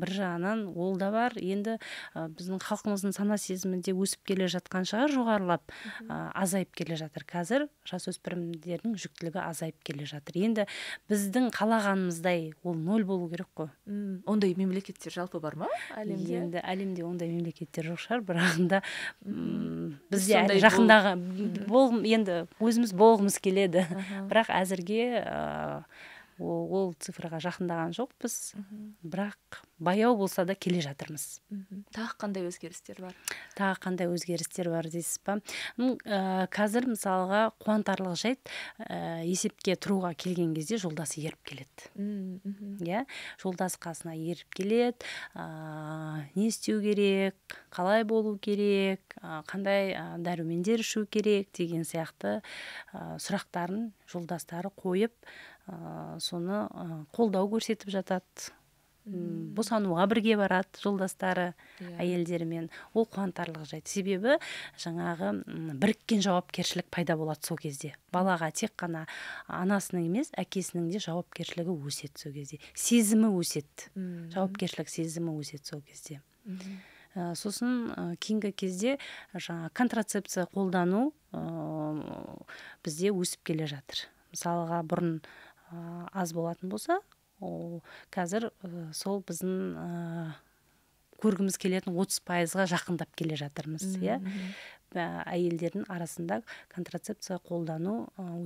бір жағынан ол да бар енді ә, біздің халқымыздың сана сезімінде өсіп келе жатқан шығар жоғарылап азайып келе жатыр қазір жасөспірімдердің жүктілігі азайып келе жатыр енді біздің қалағанымыздай ол нөл болу керек қой ондай мемлекеттер жалпы бар ма әлемде енді әлемде ондай мемлекеттер жоқ шығар бірақ да бізде жақындағы бол енді өзіміз болғымыз келеді бірақ әзірге ол, ол жақындаған жоқпыз бірақ баяу болса да келе жатырмыз тағы қандай өзгерістер бар тағы қандай өзгерістер бар дейсіз ба ну ә, қазір мысалға қуантарлық жайт ә, есепке тұруға келген кезде жолдасы еріп келеді иә жолдасы қасына еріп келеді ә, не істеу керек қалай болу керек қандай ә, дәрумендер ішу керек деген сияқты ә, сұрақтарын жолдастары қойып Э, соны э, қолдау көрсетіп жатады Hmm. босануға бірге барады жолдастары иә. әйелдерімен ол қуантарлық жайт себебі жаңағы біріккен жауапкершілік пайда болады сол кезде балаға тек қана анасының емес әкесінің де жауапкершілігі өседі сол кезде сезімі өседі hmm. жауапкершілік сезімі өседі сол кезде hmm. сосын ә, кейінгі кезде жаңа контрацепция қолдану ә, бізде өсіп келе жатыр мысалға бұрын аз болатын болса ол қазір сол біздің көргіміз келетін 30 пайызға жақындап келе жатырмыз иә әйелдердің арасында контрацепция қолдану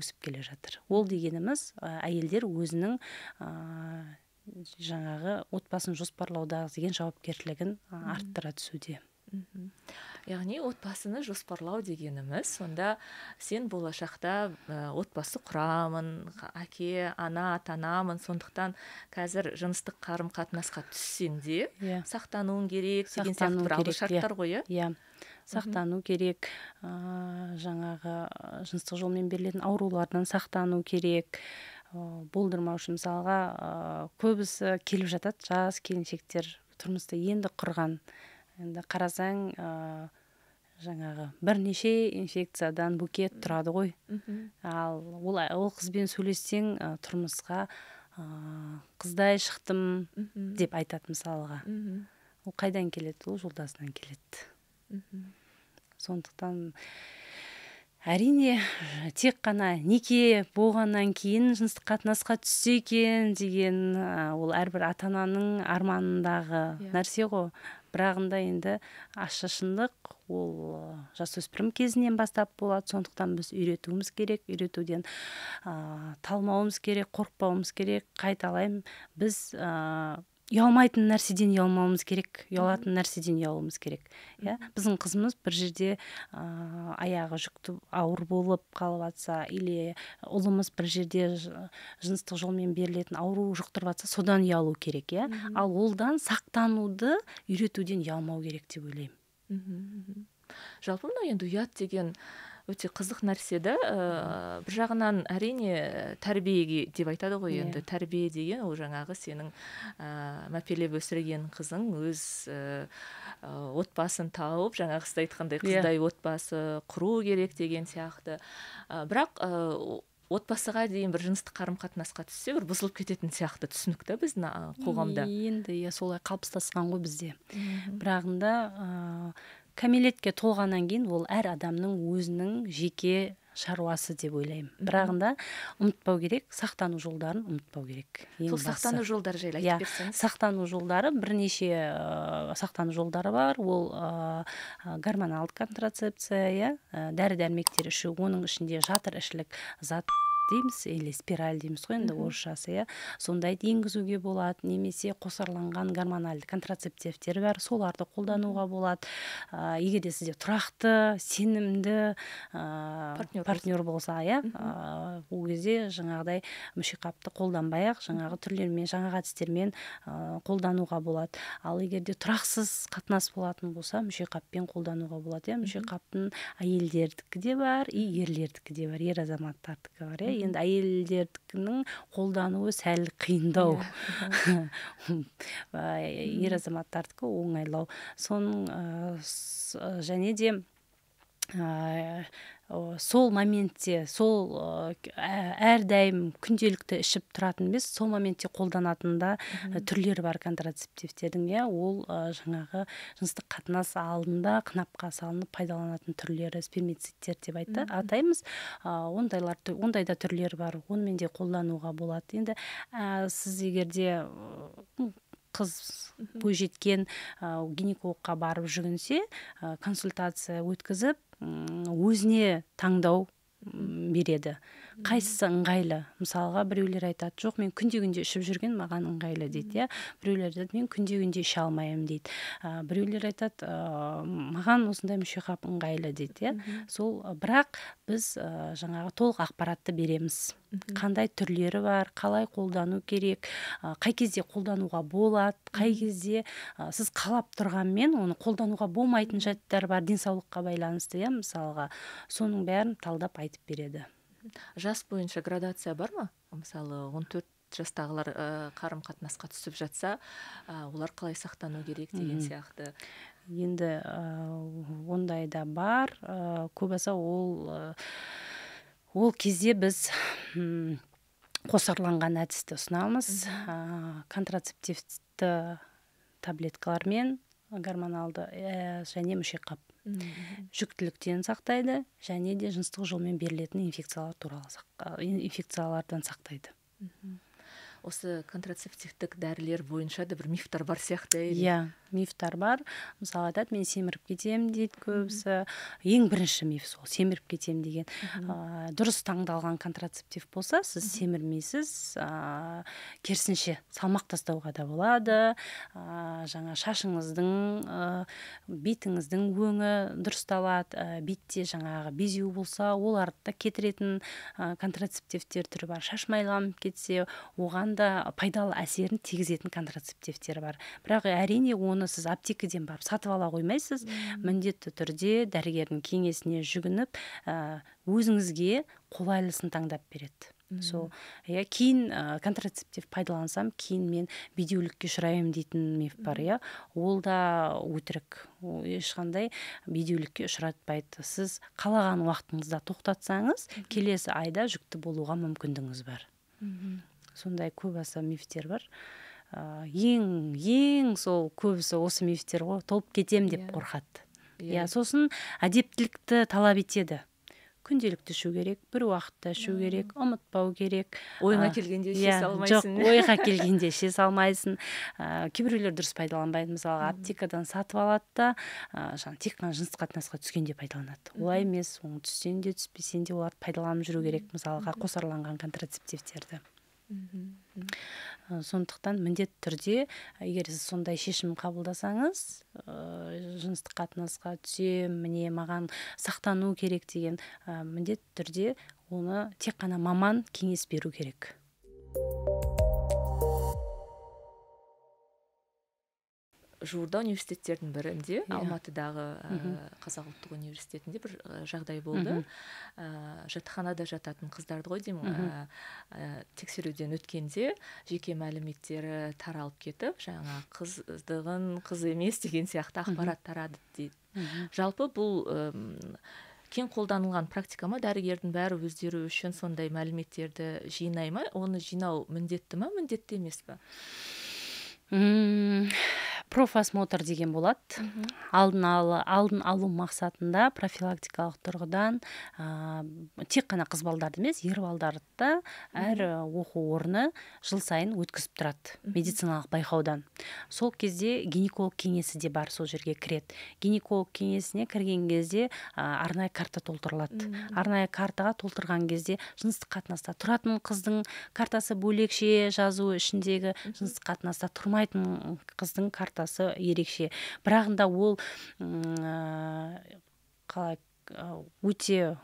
өсіп келе жатыр ол дегеніміз әйелдер өзінің жаңағы отбасын жоспарлаудағы деген жауапкершілігін арттыра түсуде яғни отбасыны жоспарлау дегеніміз сонда сен болашақта отбасы құрамын әке ана ата анамын сондықтан қазір жыныстық қарым қатынасқа түссең де yeah. Иә. сақтануың керек деген сияқты бір иә. ғой иә иә сақтану керек ә, жаңағы жыныстық жолмен берілетін аурулардан сақтану керек ә, болдырмау үшін мысалға ә, көбісі келіп жатады жас келіншектер тұрмысты енді құрған енді қарасаң ә, жаңағы бірнеше инфекциядан букет тұрады ғой ал ол, ол қызбен сөйлессең тұрмысқа қыздай шықтым деп айтады мысалға ол қайдан келеді ол жолдасынан келеді сондықтан әрине тек қана неке болғаннан кейін жыныстық қатынасқа түссе екен деген ол әрбір ата ананың арманындағы иә. нәрсе ғой бірағында енді ащы шындық ол э, жасөспірім кезінен бастап болады сондықтан біз үйретуіміз керек үйретуден ә, талмауымыз керек қорқпауымыз керек қайталаймын біз э, ұялмайтын нәрседен ұялмауымыз керек ұялатын нәрседен ұялуымыз керек иә біздің қызымыз бір жерде ә, аяғы жүкті ауыр болып қалып жатса или ұлымыз бір жерде жыныстық жолмен берілетін ауру жұқтырып жатса содан ұялу керек иә ал олдан сақтануды үйретуден ұялмау керек деп ойлаймын жалпы мына енді ұят деген өте қызық нәрсе да ә, бір жағынан әрине э, тәрбиеге деп айтады ғой иә. енді yeah. тәрбие деген ол жаңағы сенің ә, мәпелеп өсірген қызың өз ә, отбасын тауып жаңағы сіз айтқандай иә. қыздай отбасы құру керек деген сияқты ә, бірақ ә, отбасыға дейін бір жыныстық қарым қатынасқа түссе бір бұзылып кететін сияқты түсінік та біздің қоғамда енді иә солай қалыптасқан ғой бізде бірағында кәмелетке толғаннан кейін ол әр адамның өзінің жеке шаруасы деп ойлаймын бірағында ұмытпау керек сақтану жолдарын ұмытпау керек сол сақтану жолдары жайлы айтып иә, берсеңіз сақтану жолдары бірнеше ә, сақтану жолдары бар ол ә, э, э, гормоналды контрацепция иә дәрі дәрмектер ішу оның ішінде жатыр ішілік зат дейміз или спираль дейміз ғой енді орысшасы иә сондайды енгізуге болады немесе қосарланған гормональды контрацептивтер бар соларды қолдануға болады ә, егер де сізде тұрақты сенімді ә, партнер, болса иә ә, ол кезде жаңағыдай мүшеқапты қолданбай ақ жаңағы түрлермен жаңағы әдістермен ә, қолдануға болады ал егерде тұрақсыз қатынас болатын болса мүшеқаппен қолдануға болады иә мүшеқаптың әйелдердікі де бар и ерлердікі де бар ер азаматтардікі бар иә енді әйелдердікінің қолдануы сәл қиындау иә, ер азаматтардікі оңайлау соның және де ә, сол моментте сол ә, әрдайым күнделікті ішіп тұратын емес сол моментте қолданатын да ә, түрлері бар контрацептивтердің иә ол жаңағы жыныстық қатынас алдында қынапқа салынып пайдаланатын түрлері спермицидтер деп айтты атаймыз ә, ондайлар ондай да түрлері бар онымен де қолдануға болады енді ә, сіз егерде қыз бойжеткен ә, гинекологқа барып жүгінсе ә, консультация өткізіп өзіне таңдау береді қайсысы ыңғайлы мысалға біреулер айтады жоқ мен күнде күнде ішіп жүрген маған ыңғайлы дейді иә біреулер айтады мен күнде күнде іше алмаймын дейді ә, біреулер айтады ә, маған осындай мүшеқап ыңғайлы дейді иә сол бірақ біз ә, жаңағы толық ақпаратты береміз қандай түрлері бар қалай қолдану керек қай кезде қолдануға болады қай кезде ә, сіз қалап тұрғанмен оны қолдануға болмайтын жайттар бар денсаулыққа байланысты иә мысалға соның бәрін талдап айтып береді жас бойынша градация бар ма мысалы 14 жастағылар э, қарым қатынасқа түсіп жатса э, олар қалай сақтану керек деген сияқты енді ә, ондай да бар ә, көбісі ол ол кезде біз қосарланған әдісті ұсынамыз ә, контрацептивті таблеткалармен гормоналды ә, және мүшеқап жүктіліктен сақтайды және де жыныстық жолмен берілетін инфекциялар туралы инфекциялардан сақтайды осы контрацептивтік дәрілер бойынша да бір мифтар бар сияқты иә мифтар бар мысалы айтады мен семіріп кетемін дейді көбісі ең бірінші миф сол семіріп кетемін деген ә, дұрыс таңдалған контрацептив болса сіз семірмейсіз ә, керісінше салмақ тастауға да болады ә, жаңа шашыңыздың ә, бетіңіздің өңі дұрысталады ә, бетте жаңағы безеу болса оларды да кетіретін ә, контрацептивтер түрі бар шаш майланып кетсе оған да пайдалы әсерін тигізетін контрацептивтер бар бірақ әрине оны сіз аптекеден барып сатып ала қоймайсыз міндетті түрде дәрігердің кеңесіне жүгініп өзіңізге қолайлысын таңдап береді сол иә кейін контрацептив пайдалансам кейін мен бедеулікке ұшыраймын дейтін миф бар иә ол да өтірік ол ешқандай бедеулікке ұшыратпайды сіз қалаған уақытыңызда тоқтатсаңыз келесі айда жүкті болуға мүмкіндігіңіз бар сондай көп аса мифтер бар ә, ең ең сол көбісі осы мифтер ғой толып кетем деп иә. қорқады иә yeah. Иә, сосын әдептілікті талап етеді күнделікті ішу керек бір уақытта ішу керек ұмытпау керек ойға келгенде іше иә, салмайсың ойға келгенде іше салмайсың ә, кейбіреулер дұрыс пайдаланбайды мысалға аптекадан сатып алады да ә, жаңағы тек қана жыныстық қатынасқа түскенде пайдаланады олай емес оның түссең де түспесең де оларды пайдаланып жүру керек мысалға қосарланған контрацептивтерді Ә, сондықтан міндетті түрде егер сіз сондай шешім қабылдасаңыз ә, жыныстық қатынасқа түсем міне маған сақтану керек деген ә, міндетті түрде оны тек қана маман кеңес беру керек жуырда университеттердің бірінде иә. алматыдағы ә, қазақ ұлттық университетінде бір э, жағдай болды ә, жатақханада жататын қыздарды ғой деймін ә, тексеруден өткенде жеке мәліметтері таралып кетіп жаңа қыздығын қыз емес деген сияқты ақпарат тарады дейді жалпы бұл өм, кең қолданылған практика ма дәрігердің бәрі өздері үшін сондай мәліметтерді жинай ма оны жинау міндетті ма міндетті емес пе профосмотр деген болады алдын алы алдын алу мақсатында профилактикалық тұрғыдан тек қана қыз балдарды емес ер балдарды да әр оқу орны жыл сайын өткізіп тұрады медициналық байқаудан сол кезде гинеколог кеңесі де бар сол жерге кіреді гинеколог кеңесіне кірген кезде ә, арнайы карта толтырылады арнайы картаға толтырған кезде жыныстық қатынаста тұратын қыздың картасы бөлекше жазуы ішіндегі жыныстық қатынаста тұрмайтын қыздың картасы ортасы ерекше бірағында ол қалай өте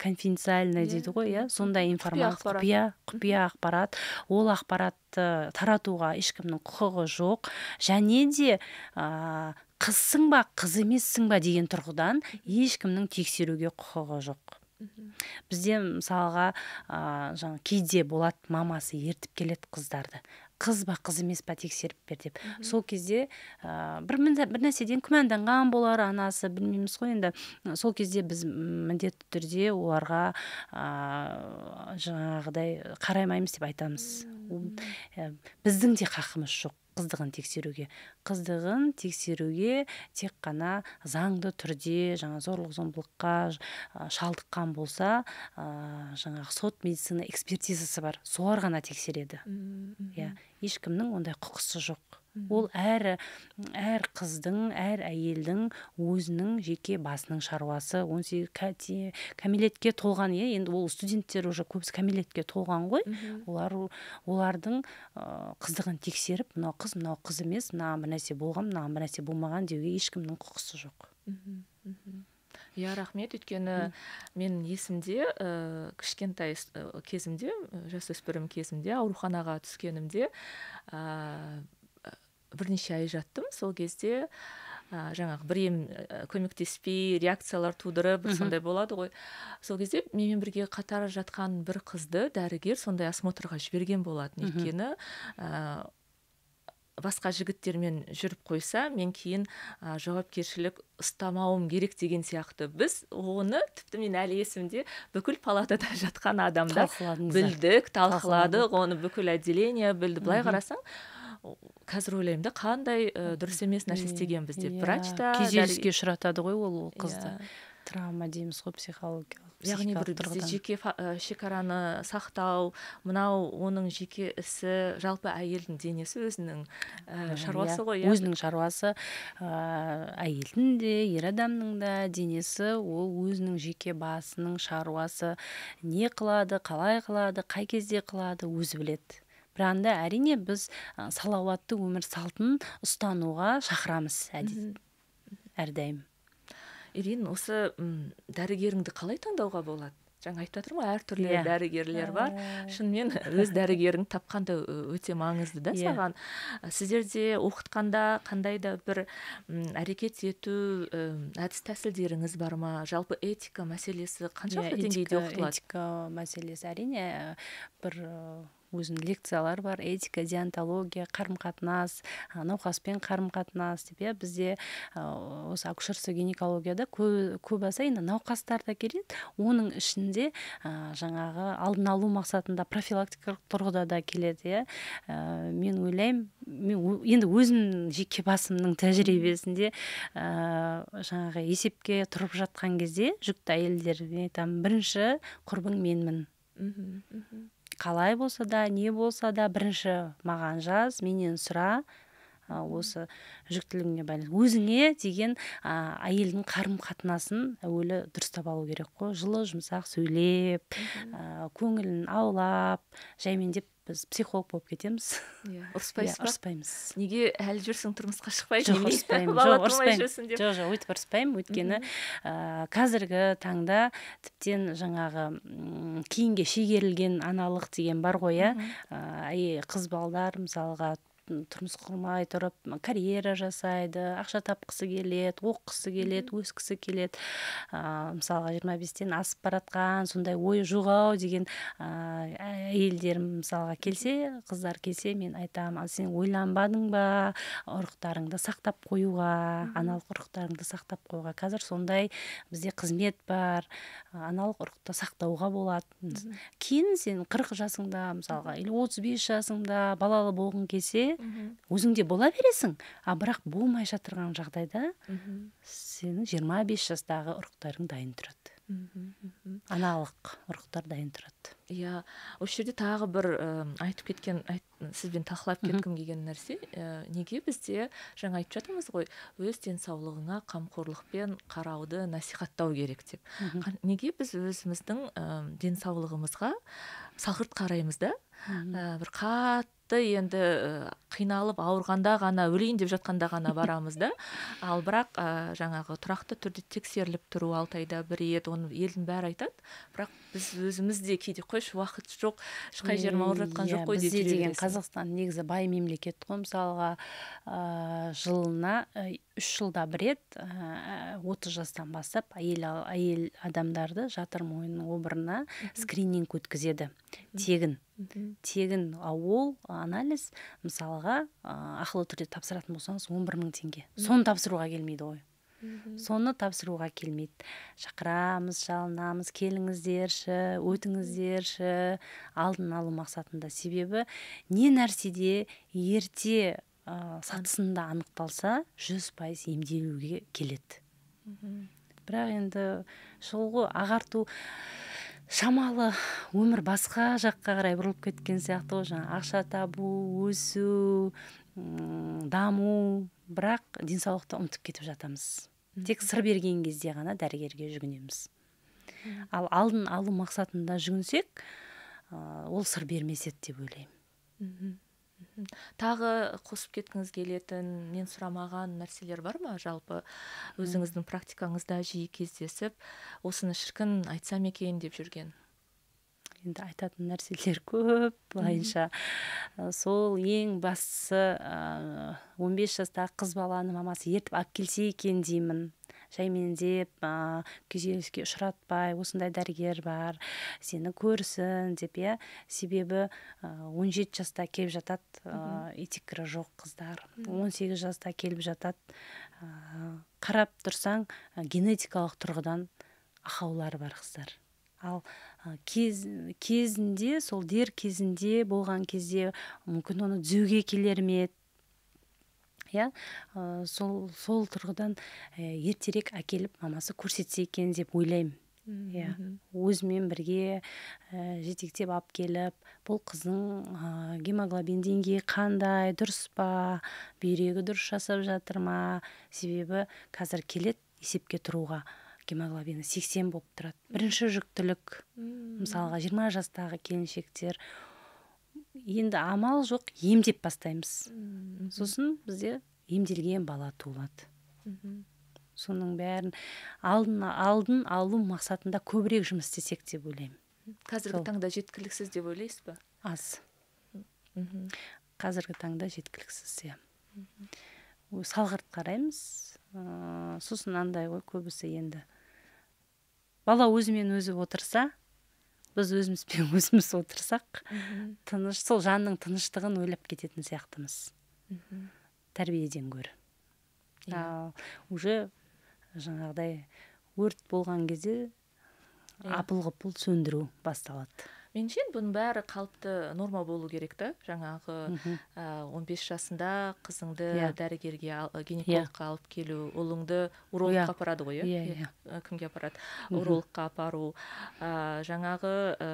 конфиденциальный иә, дейді ғой иә, иә. сондай информация құпия құпия ақпарат ол ақпаратты таратуға ешкімнің құқығы жоқ және де ә, қызсың ба қыз емессің ба деген тұрғыдан ешкімнің тексеруге құқығы жоқ бізде мысалға ә, жаңа кейде болады мамасы ертіп келеді қыздарды қыз ба қыз емес па тексеріп бер деп сол кезде ә, бір, бір нәрседен күмәнданған болар анасы білмейміз ғой енді сол кезде біз міндетті түрде оларға ә, жаңағыдай қараймаймыз деп айтамыз ә, біздің де хақымыз жоқ қыздығын тексеруге қыздығын тексеруге тек қана заңды түрде жаңа зорлық зомбылыққа шалдыққан болса ә, жаңағы сот медицина экспертизасы бар солар ғана тексереді иә ешкімнің ондай құқысы жоқ ол әр әр қыздың әр әйелдің өзінің жеке басының шаруасы 18 кәмелетке толған иә енді ол студенттер уже көбісі кәмелетке толған ғой олар олардың қыздығын тексеріп мынау қыз мынау қыз емес мынаған бір нәрсе болған мынаған бір нәрсе болмаған деуге ешкімнің құқысы жоқ иә рахмет өйткені менің есімде ә, кішкентай кезімде жасөспірім кезімде ауруханаға түскенімде ә, бірнеше ай жаттым сол кезде ә, жаңағы бір ем э, көмектеспей реакциялар тудырып бір сондай болады ғой сол кезде менімен бірге қатар жатқан бір қызды дәрігер сондай осмотрға жіберген болатын өйткені ә, басқа жігіттермен жүріп қойса мен кейін ә, жауапкершілік ұстамауым керек деген сияқты біз оны тіпті мен әлі есімде бүкіл палатада жатқан адамдар білдік талқыладық оны бүкіл отделение білді былай қарасаң қазір ойлаймын да қандай ә, дұрыс емес нәрсе істегенбіз деп иә, врач та күйзеліске ұшыратады ғой ол ол қызды иә. травма дейміз ғой психологиялық яғни бір жеке шекараны сақтау мынау оның жеке ісі жалпы әйелдің денесі өзінің ә, шаруасы иә. ғой иә өзінің шаруасы ә, әйелдің де ер адамның да денесі ол өзінің жеке басының шаруасы не қылады қалай қылады қай кезде қылады өзі біледі құранды әрине біз салауатты өмір салтын ұстануға шақырамыз әрдайым ирин осы дәрігеріңді қалай таңдауға болады жаңа айтып жатырмын ғой әртүрлі yeah. Иә. дәрігерлер бар ә. шынымен өз дәрігеріңді тапқан да өте маңызды да yeah. Иә. саған сіздерде оқытқанда қандай да бір әрекет ету әдіс тәсілдеріңіз бар ма жалпы этика мәселесі қаншалықты yeah, иә, деңгейде оқытылады этика мәселесі әрине бір өзінің лекциялар бар этика диантология қарым қатынас науқаспен қарым қатынас деп иә бізде ә, осы акушерство гинекологияда көп аса енді науқастар да келеді оның ішінде жаңағы алдын алу мақсатында профилактикалық тұрғыда да келеді иә мен ойлаймын мен енді өзім жеке басымның тәжірибесінде ә, жаңағы есепке тұрып жатқан кезде жүкті әйелдерге айтамын бірінші құрбың менмін қалай болса да не болса да бірінші маған жаз менен сұра ә, осы жүктілігіңе байланысты өзіңе деген ә, әйелдің қарым қатынасын әуелі дұрыстап алу керек қой жылы жұмсақ сөйлеп ә, көңілін аулап деп біз психолог болып кетеміз иә, иә ұрыспаймыз неге әлі жүрсің тұрмысқа шықпай жоқ жоқ жоқ жоқ өйтіп ұрыспаймын өйткені қазіргі таңда тіптен жаңағы кейінге шегерілген аналық деген бар ғой иә қыз балдар мысалға тұрмыс құрмай тұрып карьера жасайды ақша тапқысы келеді оқығысы келеді өскісі келеді ә, мысалға жиырма бестен асып бара сондай ой жоқ ау деген ә, әйелдерім мысалға келсе қыздар келсе мен айтамын ал сен ойланбадың ба ұрықтарыңды сақтап қоюға аналық ұрықтарыңды сақтап қоюға қазір сондай бізде қызмет бар аналық ұрықты сақтауға болады кейін сен қырық жасыңда мысалға или отыз бес жасыңда балалы болғың келсе Өзіңде бола бересің а бірақ болмай жатырған жағдайда сенің жиырма бес жастағы ұрықтарың дайын тұрады аналық ұрықтар дайын тұрады иә осы жерде тағы бір айтып кеткен сізбен талқылап кеткім келген нәрсе неге бізде жаңа айтып жатырмыз ғой өз денсаулығыңа қамқорлықпен қарауды насихаттау керек деп неге біз өзіміздің денсаулығымызға салғырт қараймыз да бір қат тіпті енді қиналып ауырғанда ғана өлейін деп жатқанда ғана барамыз да ал бірақ жаңағы тұрақты түрде тексеріліп тұру алты айда бір рет оны елдің бәрі айтады бірақ біз өзіміз де кейде қойшы уақыт жоқ ешқай жерім ауырып жатқан иә, жоқ қой бізде деген қазақстан негізі бай мемлекет қой мысалға ә, жылына үш жылда бір рет отыз жастан бастап әйел әйел адамдарды жатыр мойын обырына скрининг өткізеді тегін мхм тегін ол анализ мысалға ә, ақылы түрде тапсыратын болсаңыз он бір мың теңге соны тапсыруға келмейді ғой соны тапсыруға келмейді шақырамыз жалынамыз келіңіздерші өтіңіздерші алдын алу мақсатында себебі не нәрседе ерте ә, сатысында анықталса жүз пайыз емделуге келеді бірақ енді шұғыл ағарту шамалы өмір басқа жаққа қарай бұрылып кеткен сияқты ғой жаңағы ақша табу өсу даму бірақ денсаулықты ұмытып кетіп жатамыз тек сыр берген кезде ғана дәрігерге жүгінеміз ал алдын алу мақсатында жүгінсек ол сыр бермес еді деп ойлаймын тағы қосып кеткіңіз келетін мен сұрамаған нәрселер бар ма жалпы өзіңіздің практикаңызда жиі кездесіп осыны шіркін айтсам екен деп жүрген енді айтатын нәрселер көп былайынша сол ең бастысы он бес жастағы қыз баланы мамасы ертіп алып келсе екен деймін жәймендеп ә, күйзеліске ұшыратпай осындай дәрігер бар сені көрсін деп иә себебі он жеті жаста келіп жатады ә, жоқ қыздар 18 жаста келіп жатады ә, қарап тұрсаң генетикалық тұрғыдан ақаулары бар қыздар ал кезінде сол дер кезінде болған кезде мүмкін оны түзеуге келер ме иә э, сол сол тұрғыдан э, ертерек әкеліп мамасы көрсетсе екен деп ойлаймын иә өзімен бірге ә, жетектеп алып келіп бұл қыздың ә, гемоглобин деңгейі қандай дұрыс па бүйрегі дұрыс жасап жатыр ма себебі қазір келет есепке тұруға гемоглобині 80 болып тұрады бірінші жүктілік мысалға 20 жастағы келіншектер енді амал жоқ емдеп бастаймыз Үм. сосын бізде емделген бала туылады соның бәрін алдын, алдын алу мақсатында көбірек жұмыс істесек деп ойлаймын қазіргі таңда жеткіліксіз деп ойлайсыз ба аз қазіргі таңда жеткіліксіз иә салғырт қараймыз ыыы сосын андай ғой көбісі енді бала өзімен өзі отырса біз өзімізбен өзіміз отырсақ тыныш сол жанның тыныштығын ойлап кететін сияқтымыз тәрбиеден гөрі иә. ал уже жаңағыдай өрт болған кезде иә. апыл ғұпыл сөндіру басталады меніңше бұның бәрі қалыпты норма болу керек та жаңағы он бес жасында қызыңды yeah. Иә. дәрігерге гинекологқа иә. алып келу ұлыңды урологқа yeah. Иә. апарады ғой иә yeah, yeah. кімге апарады урологқа апару ә, жаңағы ә,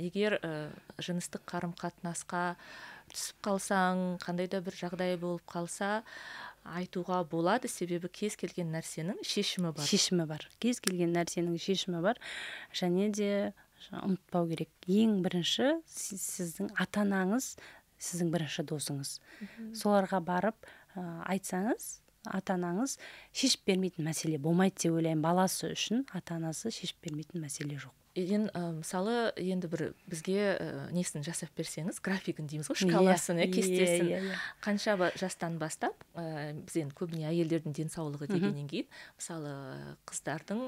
егер ә, жыныстық қарым қатынасқа түсіп қалсаң қандай да бір жағдай болып қалса айтуға болады себебі кез келген нәрсенің шешімі бар шешімі бар кез келген нәрсенің шешімі бар және де ұмытпау керек ең бірінші сіздің ата анаңыз сіздің бірінші досыңыз соларға барып ә, айтсаңыз ата анаңыз шешіп бермейтін мәселе болмайды деп ойлаймын баласы үшін ата анасы шешіп бермейтін мәселе жоқ ен, ә, мысалы енді бір бізге ә, несін жасап берсеңіз графигін дейміз ғой иә, шкаласын иә, иә кестесін иә, қанша ба, жастан бастап ә, біз енді көбіне әйелдердің денсаулығы дегеннен кейін мысалы қыздардың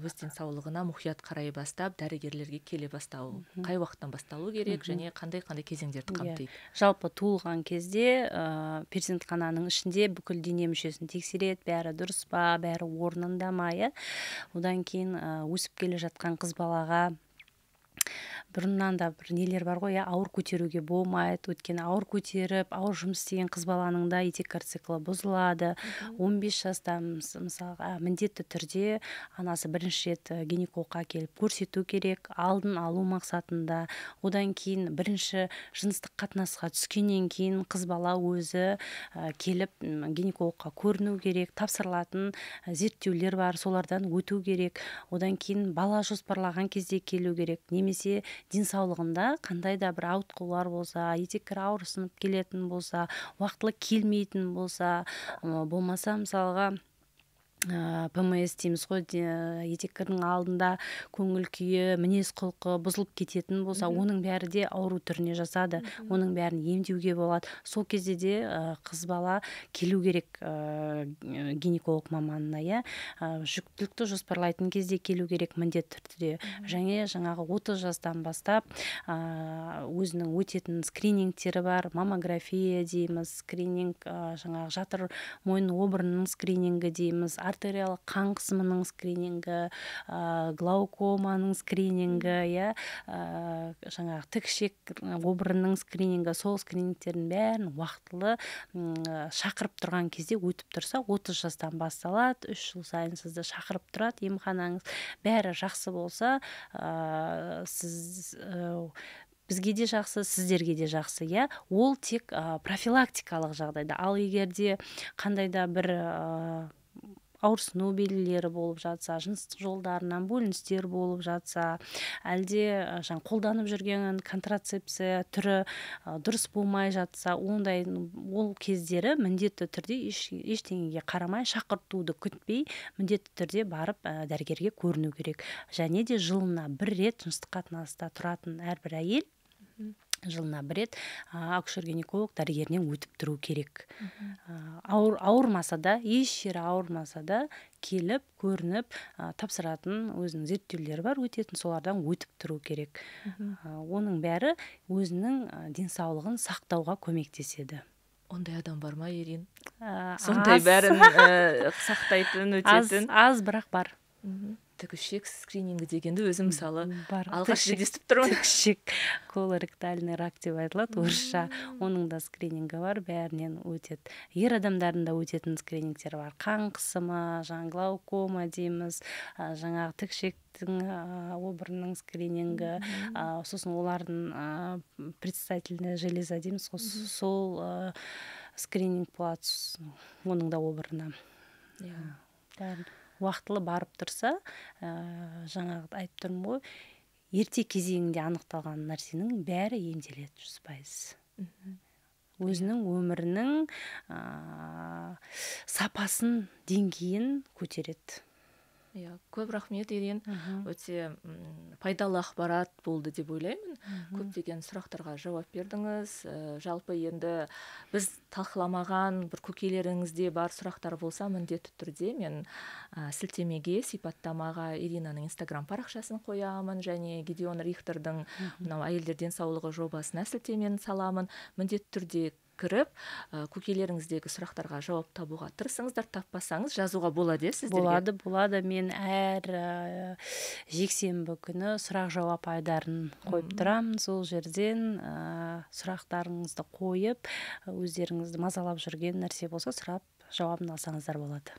өз денсаулығына мұқият қарай бастап дәрігерлерге келе бастау қай уақыттан басталу керек және қандай қандай кезеңдерді қамтиды жалпы туылған кезде ә, перзентхананың ішінде бүкіл дене мүшесін тексереді бәрі дұрыс па бәрі орнында ма иә одан кейін өсіп келе жатқан қыз бала Algará бұрыннан да бір нелер бар ғой иә ауыр көтеруге болмайды өткен ауыр көтеріп ауыр жұмыс істеген қыз баланың да етеккар циклы бұзылады 15 жаста мысалға міндетті түрде анасы бірінші рет э, гинекологқа келіп көрсету керек алдын алу мақсатында одан кейін бірінші жыныстық қатынасқа түскеннен кейін қыз бала өзі э, келіп гинекологқа көріну керек тапсырылатын э, зерттеулер бар солардан өту керек одан кейін бала жоспарлаған кезде келу керек немесе немесе денсаулығында қандай да бір ауытқулар болса етектері ауырсынып келетін болса уақытылы келмейтін болса болмаса мысалға Э, пмс дейміз ғой етеккірдің алдында көңіл күйі мінез құлқы бұзылып кететін болса оның бәрі де ауру түріне жасады, оның бәрін емдеуге болады сол кезде де ә, қыз бала келу керек ә, гинеколог маманына иә жүктілікті жоспарлайтын кезде келу керек міндетті түрде және жаңағы отыз жастан бастап өзінің өтетін скринингтері бар маммография дейміз скрининг жаңағы жатыр мойын обырының скринингі дейміз артериялық қан қысымының скринингі глаукоманың скринингі иә ә, жаңағы тікшек обырының скринингі сол скринингтердің бәрін уақытылы шақырып тұрған кезде өтіп тұрса 30 жастан басталады үш жыл сайын сізді шақырып тұрады емханаңыз бәрі жақсы болса ә, сіз бізге де жақсы сіздерге де жақсы иә ол тек профилактикалық жағдайда ал егер де қандай да бір ауырсыну белгілері болып жатса жыныстық жолдарынан бөліністер болып жатса әлде э, жаң қолданып жүрген контрацепция түрі э, дұрыс болмай жатса ондай ол кездері міндетті түрде еш, ештеңеге қарамай шақыртуды күтпей міндетті түрде барып ә, дәрігерге көріну керек және де жылына бір рет жыныстық қатынаста тұратын әрбір әйел жылына бір рет акушер гинеколог дәрігерінен өтіп тұру керек ауыр ауырмаса да еш жері ауырмаса да келіп көрініп ә, тапсыратын өзінің зерттеулері бар өтетін солардан өтіп тұру керек ә, оның бәрі өзінің денсаулығын сақтауға көмектеседі ондай адам бар ма Ерин? ә, бәрін э, сақтайтын өтетін аз, бірақ бар тікішек скринингі дегенді өзім мысалы алғаш рет естіп тұрмын тікішек колоректальный рак деп айтылады орысша оның да скринингі бар бәрінен өтеді ер адамдардың да өтетін скринингтері бар қан қысымы жаңағы глаукома дейміз жаңағы тікішек обырының скринингі сосын олардың предстательная железа дейміз ғой сол скрининг болады оның да обырына иә уақытылы барып тұрса ә, э, жаңағы айтып тұрмын ғой ерте кезеңінде анықталған нәрсенің бәрі емделеді жүз пайыз өзінің өмірінің ә, сапасын деңгейін көтереді иә көп рахмет Ирин. өте пайдалы ақпарат болды деп ойлаймын көптеген сұрақтарға жауап бердіңіз ә, жалпы енді біз талқыламаған бір көкелеріңізде бар сұрақтар болса міндетті түрде мен ә, сілтемеге сипаттамаға иринаның инстаграм парақшасын қоямын және гедеон рихтердің мынау әйелдер денсаулығы жобасына сілтемені саламын міндетті түрде кіріп ә, көкелеріңіздегі сұрақтарға жауап табуға тырысыңыздар таппасаңыз жазуға болады иә сіздерге болады болады мен әр ә, жексенбі күні сұрақ жауап айдарын қойып тұрамын сол жерден ә, сұрақтарыңызды қойып өздеріңізді мазалап жүрген нәрсе болса сұрап жауабын алсаңыздар болады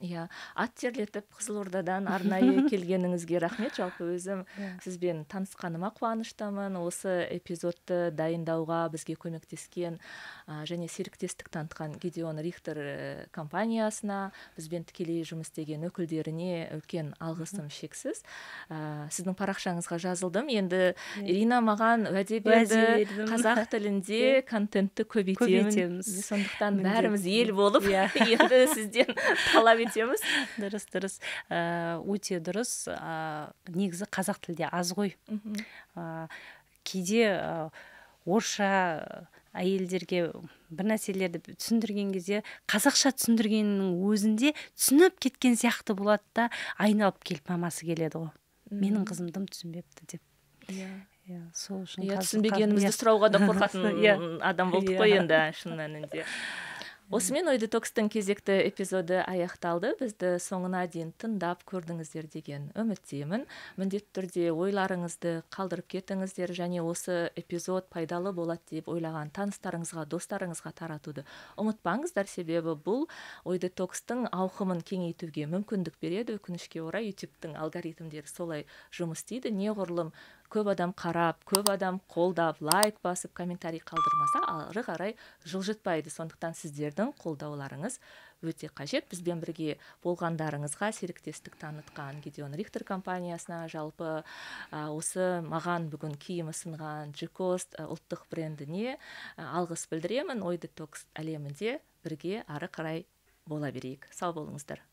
иә ат терлетіп қызылордадан арнайы келгеніңізге рахмет жалпы өзім иә. сізбен танысқаныма қуаныштымын осы эпизодты дайындауға бізге көмектескен және серіктестік танытқан гедеон рихтер э, компаниясына бізбен тікелей жұмыс істеген өкілдеріне үлкен алғысым шексіз сіздің парақшаңызға жазылдым енді иә. ирина маған уәде берді қазақ тілінде контентті көбейтемін сондықтан бәріміз ел болып иә. енді сізден талап айтеміз дұрыс дұрыс э, өте дұрыс э, негізі қазақ тілде аз ғой э, кейде орысша әйелдерге бір нәрселерді түсіндірген кезде қазақша түсіндіргеннің өзінде түсініп кеткен сияқты болады да айналып келіп мамасы келеді ғой менің қызым дым түсінбепті деп иә иә сол үшін иә түсінбегенімізді иә. сұрауға да қорқатын иә. адам болдық қой иә. енді шын мәнінде осымен ой детокстың кезекті эпизоды аяқталды бізді соңына дейін тыңдап көрдіңіздер деген үміттемін міндетті түрде ойларыңызды қалдырып кетіңіздер және осы эпизод пайдалы болады деп ойлаған таныстарыңызға достарыңызға таратуды ұмытпаңыздар себебі бұл ой детокстың ауқымын кеңейтуге мүмкіндік береді өкінішке орай ютубтың алгоритмдері солай жұмыс істейді неғұрлым көп адам қарап көп адам қолдап лайк басып комментарий қалдырмаса ары қарай жылжытпайды сондықтан сіздердің қолдауларыңыз өте қажет бізбен бірге болғандарыңызға серіктестік танытқан гедеон рихтер компаниясына жалпы ә, осы маған бүгін киім ұсынған джикост ұлттық брендіне алғыс білдіремін ой детокс әлемінде бірге ары қарай бола берейік сау болыңыздар